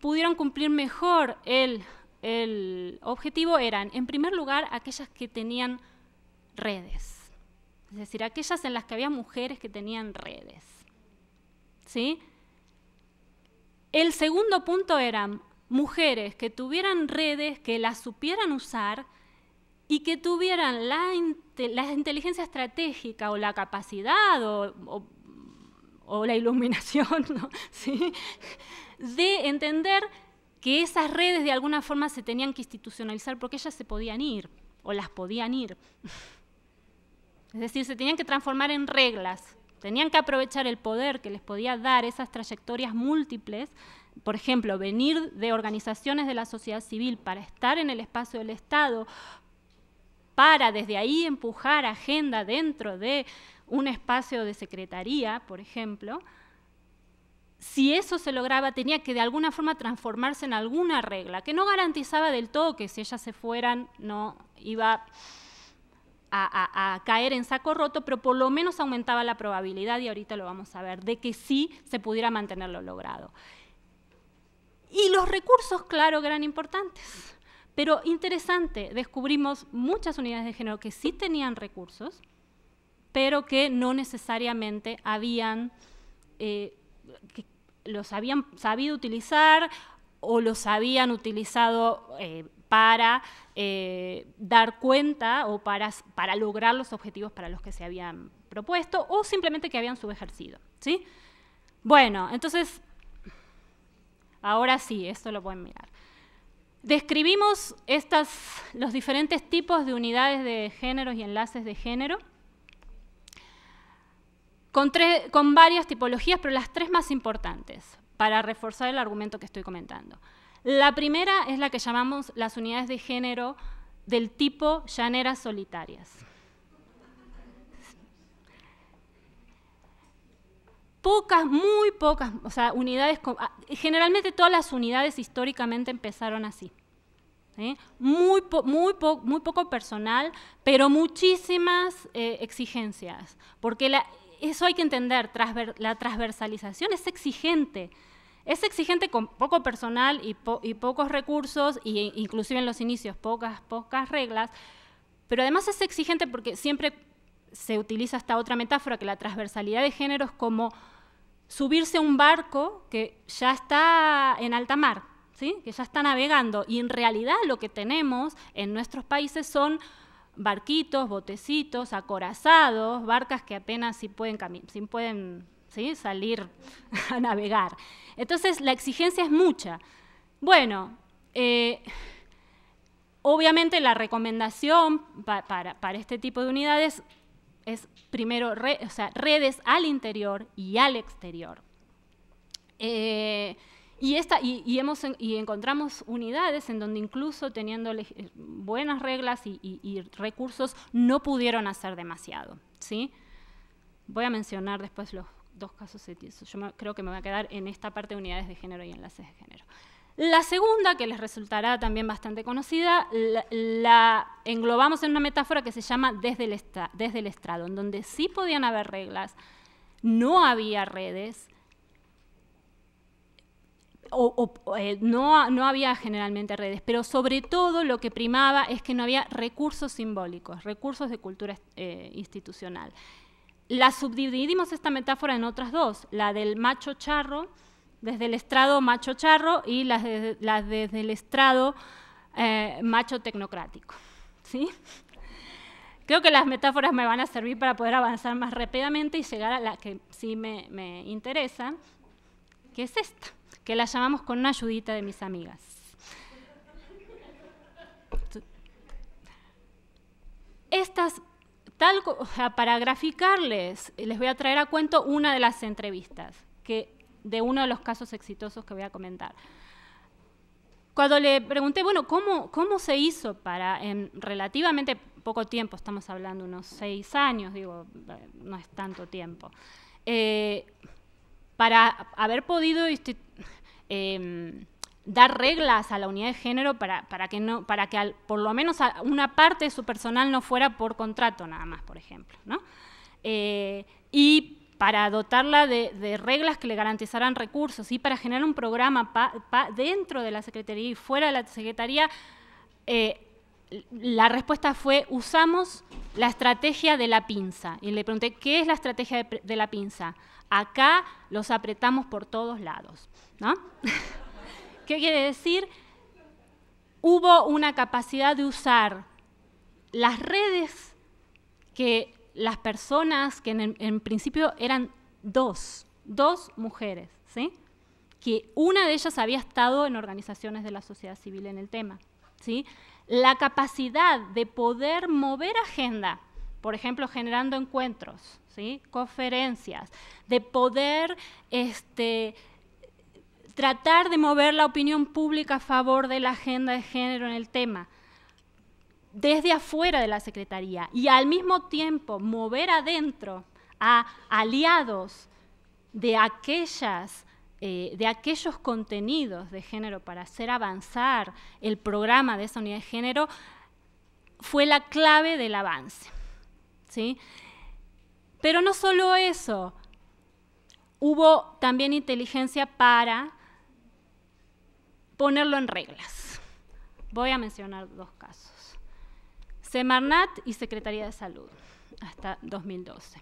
Speaker 3: pudieron cumplir mejor el objetivo eran, en primer lugar, aquellas que tenían redes. Es decir, aquellas en las que había mujeres que tenían redes. ¿sí? El segundo punto eran mujeres que tuvieran redes, que las supieran usar y que tuvieran la, inteligencia estratégica o la capacidad o, la iluminación de entender que esas redes de alguna forma se tenían que institucionalizar porque ellas se podían ir o las podían ir. Es decir, se tenían que transformar en reglas Tenían que aprovechar el poder que les podía dar esas trayectorias múltiples, por ejemplo, venir de organizaciones de la sociedad civil para estar en el espacio del Estado, para desde ahí empujar agenda dentro de un espacio de secretaría, por ejemplo, si eso se lograba, tenía que de alguna forma transformarse en alguna regla, que no garantizaba del todo que si ellas se fueran, no iba a, caer en saco roto, pero por lo menos aumentaba la probabilidad, y ahorita lo vamos a ver, de que sí se pudiera mantenerlo logrado. Y los recursos, claro, eran importantes. Pero interesante, descubrimos muchas unidades de género que sí tenían recursos, pero que no necesariamente habían, eh, los habían sabido utilizar o los habían utilizado eh, para eh, dar cuenta o para, lograr los objetivos para los que se habían propuesto o simplemente que habían subejercido. ¿sí? Bueno, entonces, ahora sí, esto lo pueden mirar. Describimos estas, los diferentes tipos de unidades de géneros y enlaces de género con varias tipologías, pero las tres más importantes para reforzar el argumento que estoy comentando. La primera es la que llamamos las unidades de género del tipo llaneras solitarias. Pocas, muy pocas, o sea, unidades, ah, generalmente todas las unidades históricamente empezaron así. ¿eh? Muy, muy, poco personal, pero muchísimas eh, exigencias, porque eso hay que entender, la transversalización es exigente. Es exigente con poco personal y, pocos recursos, e inclusive en los inicios pocas, pocas reglas, pero además es exigente porque siempre se utiliza esta otra metáfora, que la transversalidad de género es como subirse a un barco que ya está en alta mar, ¿sí? que ya está navegando. Y en realidad lo que tenemos en nuestros países son barquitos, botecitos, acorazados, barcas que apenas si pueden, si pueden salir a navegar. Entonces la exigencia es mucha. Bueno, eh, obviamente la recomendación para, este tipo de unidades es primero redes al interior y al exterior. Eh, y, esta, y, hemos, encontramos unidades en donde incluso teniendo eh, buenas reglas y, recursos no pudieron hacer demasiado. ¿sí? Voy a mencionar después los dos casos Yo creo que me voy a quedar en esta parte de unidades de género y enlaces de género. La segunda, que les resultará también bastante conocida, la, englobamos en una metáfora que se llama desde el, desde el estrado, en donde sí podían haber reglas, no había redes, o, eh, no, no, había generalmente redes, pero sobre todo lo que primaba es que no había recursos simbólicos, recursos de cultura eh, institucional la subdividimos esta metáfora en otras dos, la del macho charro, desde el estrado macho charro, y la desde el estrado eh, macho tecnocrático. ¿sí? Creo que las metáforas me van a servir para poder avanzar más rápidamente y llegar a la que sí me, me interesa, que es esta, que la llamamos con una ayudita de mis amigas. Estas para graficarles, les voy a traer a cuento una de las entrevistas que, de uno de los casos exitosos que voy a comentar. Cuando le pregunté, bueno, ¿cómo, cómo se hizo para, en relativamente poco tiempo, estamos hablando unos seis años, digo, no es tanto tiempo, eh, para haber podido este, em, dar reglas a la unidad de género para, para que, no, para que por lo menos una parte de su personal no fuera por contrato nada más, por ejemplo. Eh, y para dotarla de, reglas que le garantizaran recursos y para generar un programa dentro de la Secretaría y fuera de la Secretaría, eh, la respuesta fue, usamos la estrategia de la pinza. Y le pregunté, ¿qué es la estrategia de la pinza? Acá los apretamos por todos lados, ¿no? ¿Qué quiere decir? Hubo una capacidad de usar las redes que las personas, que en, principio eran dos, dos mujeres, ¿sí? que una de ellas había estado en organizaciones de la sociedad civil en el tema. ¿sí? La capacidad de poder mover agenda, por ejemplo, generando encuentros, ¿sí? conferencias, de poder este, tratar de mover la opinión pública a favor de la agenda de género en el tema desde afuera de la Secretaría y al mismo tiempo mover adentro a aliados de, aquellas, eh, de aquellos contenidos de género para hacer avanzar el programa de esa unidad de género, fue la clave del avance. ¿sí? Pero no solo eso, hubo también inteligencia para ponerlo en reglas. Voy a mencionar dos casos. Semarnat y Secretaría de Salud, hasta 2012.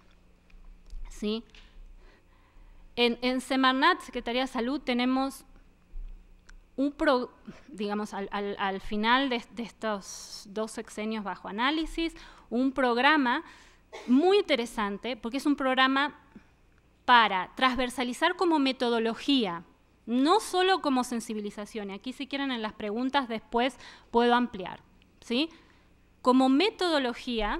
Speaker 3: ¿Sí? En, Semarnat, Secretaría de Salud, tenemos un digamos, al, final de, de, estos dos sexenios bajo análisis, un programa muy interesante, porque es un programa para transversalizar como metodología no solo como sensibilización, y aquí si quieren en las preguntas después puedo ampliar, ¿sí? Como metodología,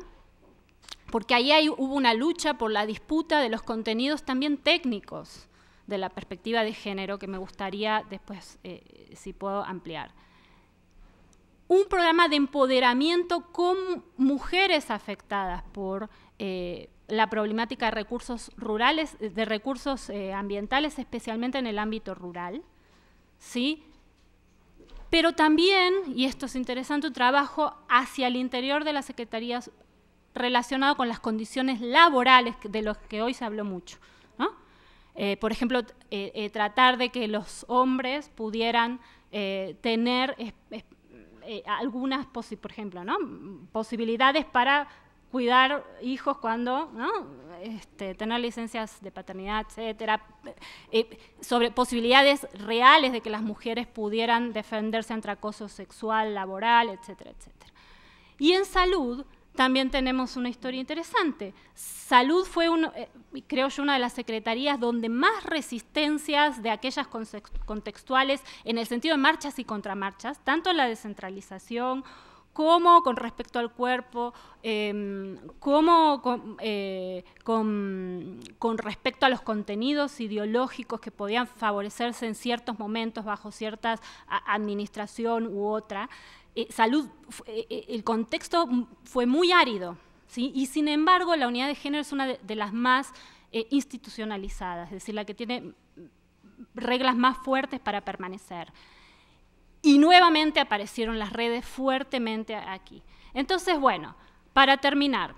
Speaker 3: porque ahí hay, hubo una lucha por la disputa de los contenidos también técnicos de la perspectiva de género que me gustaría después, eh, si puedo ampliar. Un programa de empoderamiento con mujeres afectadas por, eh, la problemática de recursos rurales, de recursos eh, ambientales, especialmente en el ámbito rural. ¿sí? Pero también, y esto es interesante, un trabajo hacia el interior de las secretarías relacionado con las condiciones laborales de los que hoy se habló mucho. Eh, por ejemplo, eh, tratar de que los hombres pudieran tener algunas, por ejemplo, posibilidades para cuidar hijos cuando, este, tener licencias de paternidad, etcétera, eh, sobre posibilidades reales de que las mujeres pudieran defenderse ante acoso sexual, laboral, etcétera, etcétera. Y en salud también tenemos una historia interesante. Salud fue, uno eh, creo yo, una de las secretarías donde más resistencias de aquellas contextuales, en el sentido de marchas y contramarchas, tanto en la descentralización cómo con respecto al cuerpo, em, cómo eh, con, respecto a los contenidos ideológicos que podían favorecerse en ciertos momentos bajo cierta administración u otra. Eh, salud, eh, el contexto fue muy árido, y sin embargo la unidad de género es una de las más institucionalizadas, es decir, la que tiene reglas más fuertes para permanecer. Y nuevamente aparecieron las redes fuertemente aquí. Entonces, bueno, para terminar,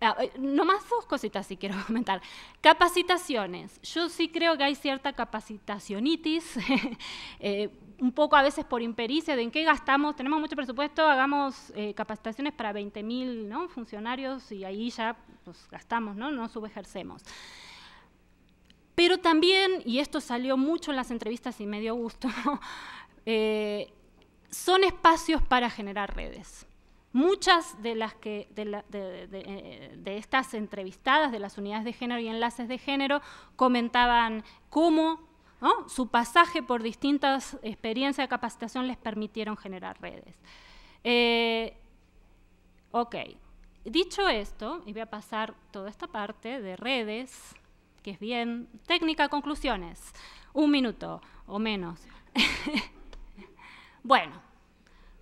Speaker 3: ah, eh, nomás dos cositas si quiero comentar. Capacitaciones. Yo sí creo que hay cierta capacitacionitis, eh, un poco a veces por impericia, de en qué gastamos, tenemos mucho presupuesto, hagamos eh, capacitaciones para 20.000 ¿no? funcionarios y ahí ya pues, gastamos, ¿no? no subejercemos. Pero también, y esto salió mucho en las entrevistas y me dio gusto, eh, son espacios para generar redes. Muchas de las que eh, de, estas entrevistadas de las unidades de género y enlaces de género comentaban cómo su pasaje por distintas experiencias de capacitación les permitieron generar redes. Eh, ok, dicho esto, y voy a pasar toda esta parte de redes, que es bien técnica, conclusiones. Un minuto o menos. bueno,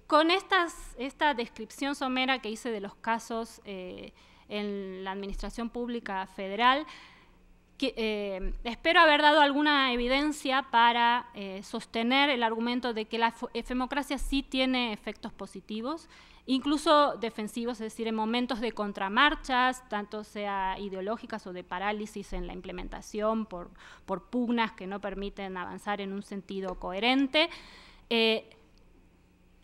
Speaker 3: con estas, esta descripción somera que hice de los casos eh, en la Administración Pública Federal, eh, espero haber dado alguna evidencia para eh, sostener el argumento de que la efemocracia sí tiene efectos positivos, incluso defensivos, es decir, en momentos de contramarchas, tanto sea ideológicas o de parálisis en la implementación por, por pugnas que no permiten avanzar en un sentido coherente. Eh,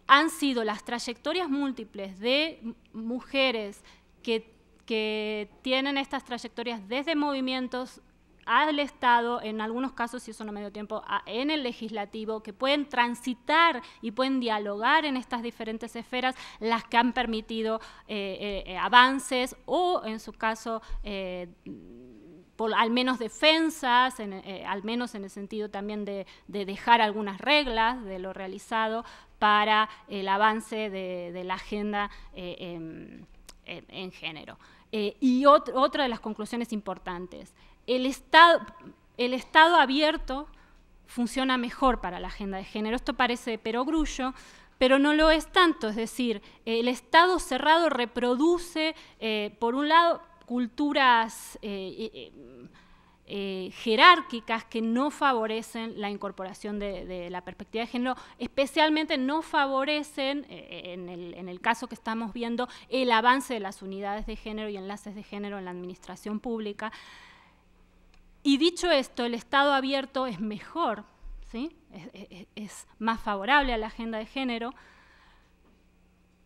Speaker 3: han sido las trayectorias múltiples de mujeres que que tienen estas trayectorias desde movimientos al Estado, en algunos casos, si eso no me dio tiempo, en el legislativo, que pueden transitar y pueden dialogar en estas diferentes esferas, las que han permitido eh, eh, eh, avances o, en su caso, al menos defensas, al menos en el sentido también de, dejar algunas reglas de lo realizado para el avance de, la agenda. Em, en, género. Eh, y otra de las conclusiones importantes, el Estado, el estado abierto funciona mejor para la agenda de género. Esto parece perogrullo, pero no lo es tanto. Es decir, el Estado cerrado reproduce, eh, por un lado, culturas eh, eh, jerárquicas que no favorecen la incorporación de, la perspectiva de género, especialmente no favorecen, eh, eh, en, el, caso que estamos viendo, el avance de las unidades de género y enlaces de género en la administración pública. Y dicho esto, el Estado abierto es mejor, es más favorable a la agenda de género,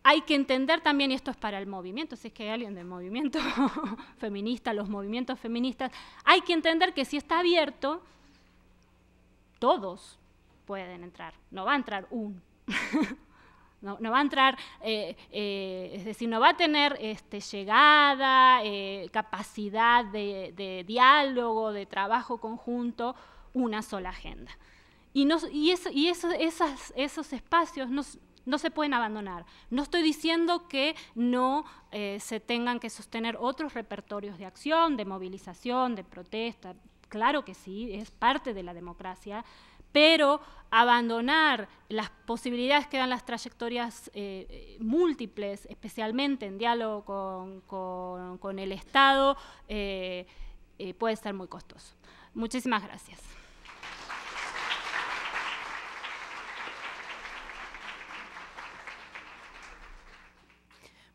Speaker 3: hay que entender también, y esto es para el movimiento, si es que hay alguien del movimiento feminista, los movimientos feministas, hay que entender que si está abierto, todos pueden entrar, no va a entrar un. No, va a entrar, eh, eh, es decir, no va a tener este, llegada, eh, capacidad de, diálogo, de trabajo conjunto, una sola agenda. Y, no, y, eso, y esos espacios no, no se pueden abandonar. No estoy diciendo que no eh, se tengan que sostener otros repertorios de acción, de movilización, de protesta. Claro que sí, es parte de la democracia, pero abandonar las posibilidades que dan las trayectorias eh, múltiples, especialmente en diálogo con, el Estado, eh, puede ser muy costoso. Muchísimas gracias.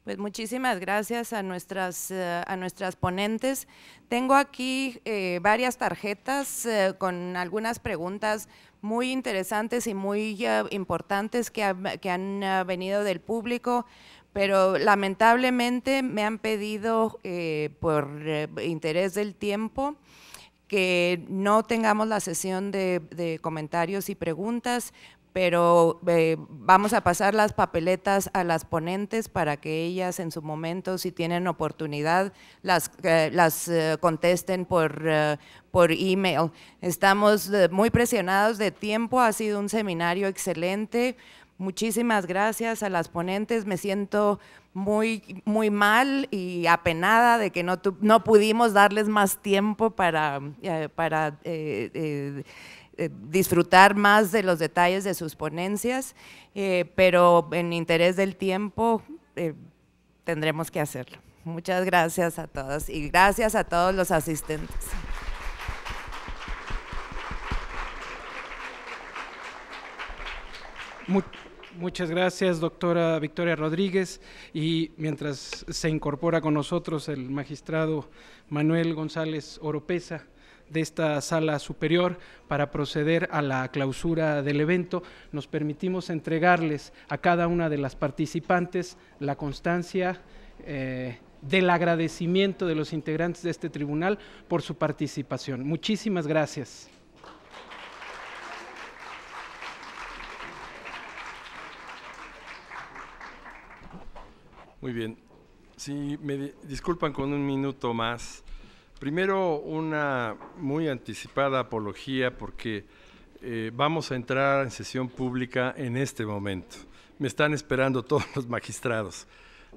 Speaker 2: Pues muchísimas gracias a nuestras, eh, a nuestras ponentes. Tengo aquí eh, varias tarjetas eh, con algunas preguntas muy interesantes y muy importantes que, han venido del público, pero lamentablemente me han pedido por interés del tiempo que no tengamos la sesión de, comentarios y preguntas, pero eh, vamos a pasar las papeletas a las ponentes para que ellas en su momento, si tienen oportunidad, las, eh, las eh, contesten por, por email. Estamos muy presionados de tiempo, ha sido un seminario excelente. Muchísimas gracias a las ponentes, me siento muy, muy mal y apenada de que no, no pudimos darles más tiempo para, para eh, disfrutar más de los detalles de sus ponencias, eh, pero en interés del tiempo eh, tendremos que hacerlo. Muchas gracias a todos y gracias a todos los asistentes.
Speaker 6: Muchas gracias, doctora Victoria Rodríguez. Y mientras se incorpora con nosotros el magistrado Manuel González Oropesa de esta sala superior para proceder a la clausura del evento, nos permitimos entregarles a cada una de las participantes la constancia eh, del agradecimiento de los integrantes de este tribunal por su participación. Muchísimas gracias. Muy bien. Si me disculpan con un minuto más, Primero, una muy anticipada apología porque eh, vamos a entrar en sesión pública en este momento. Me están esperando todos los magistrados,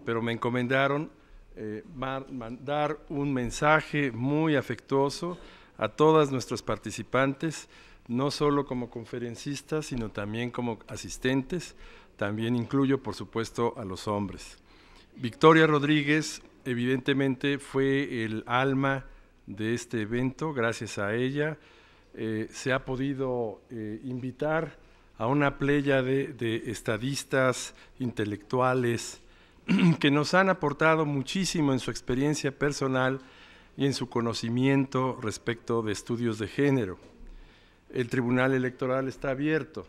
Speaker 6: pero me encomendaron eh, mandar un mensaje muy afectuoso a todas nuestras participantes, no solo como conferencistas, sino también como asistentes. También incluyo, por supuesto, a los hombres. Victoria Rodríguez evidentemente fue el alma de este evento, gracias a ella eh, se ha podido eh, invitar a una playa de estadistas, intelectuales, que nos han aportado muchísimo en su experiencia personal y en su conocimiento respecto de estudios de género. El Tribunal Electoral está abierto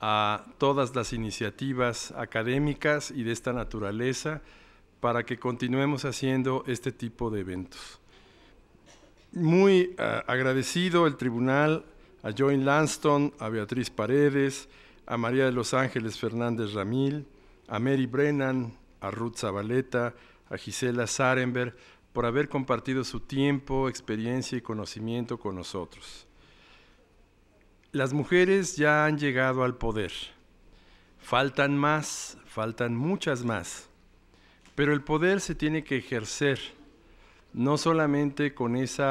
Speaker 6: a todas las iniciativas académicas y de esta naturaleza para que continuemos haciendo este tipo de eventos. Muy eh, agradecido el tribunal a Join Lanston, a Beatriz Paredes, a María de los Ángeles Fernández Ramil, a Mary Brennan, a Ruth Zabaleta, a Gisela Zarenberg, por haber compartido su tiempo, experiencia y conocimiento con nosotros. Las mujeres ya han llegado al poder. Faltan más, faltan muchas más. Pero el poder se tiene que ejercer, no solamente con ese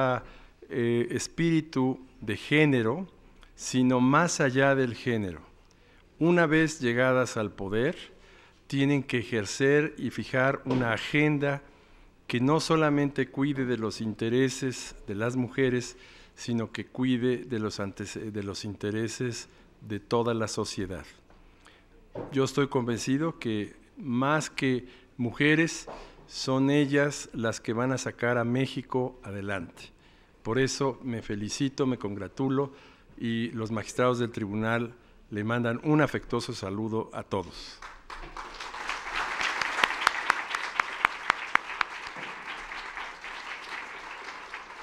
Speaker 6: eh, espíritu de género, sino más allá del género. Una vez llegadas al poder, tienen que ejercer y fijar una agenda que no solamente cuide de los intereses de las mujeres, sino que cuide de los intereses de toda la sociedad. Yo estoy convencido que más que mujeres, son ellas las que van a sacar a México adelante. Por eso me felicito, me congratulo y los magistrados del tribunal le mandan un afectuoso saludo a todos.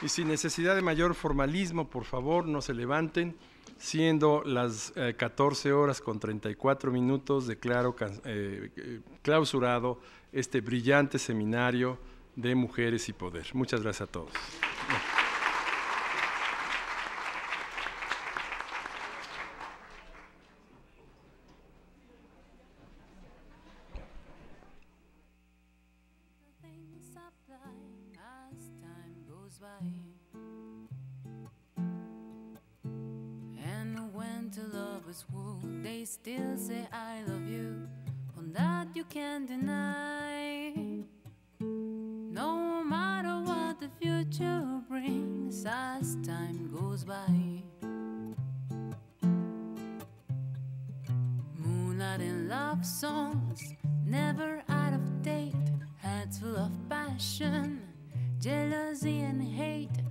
Speaker 6: Y sin necesidad de mayor formalismo, por favor, no se levanten. Siendo las 14 eh, horas con 34 minutos, declaro eh, eh, clausurado este brillante seminario de Mujeres y Poder. Muchas gracias a todos.
Speaker 3: you can deny. No matter what the future brings as time goes by. Moonlight and love songs, never out of date. Heads full of passion, jealousy, and hate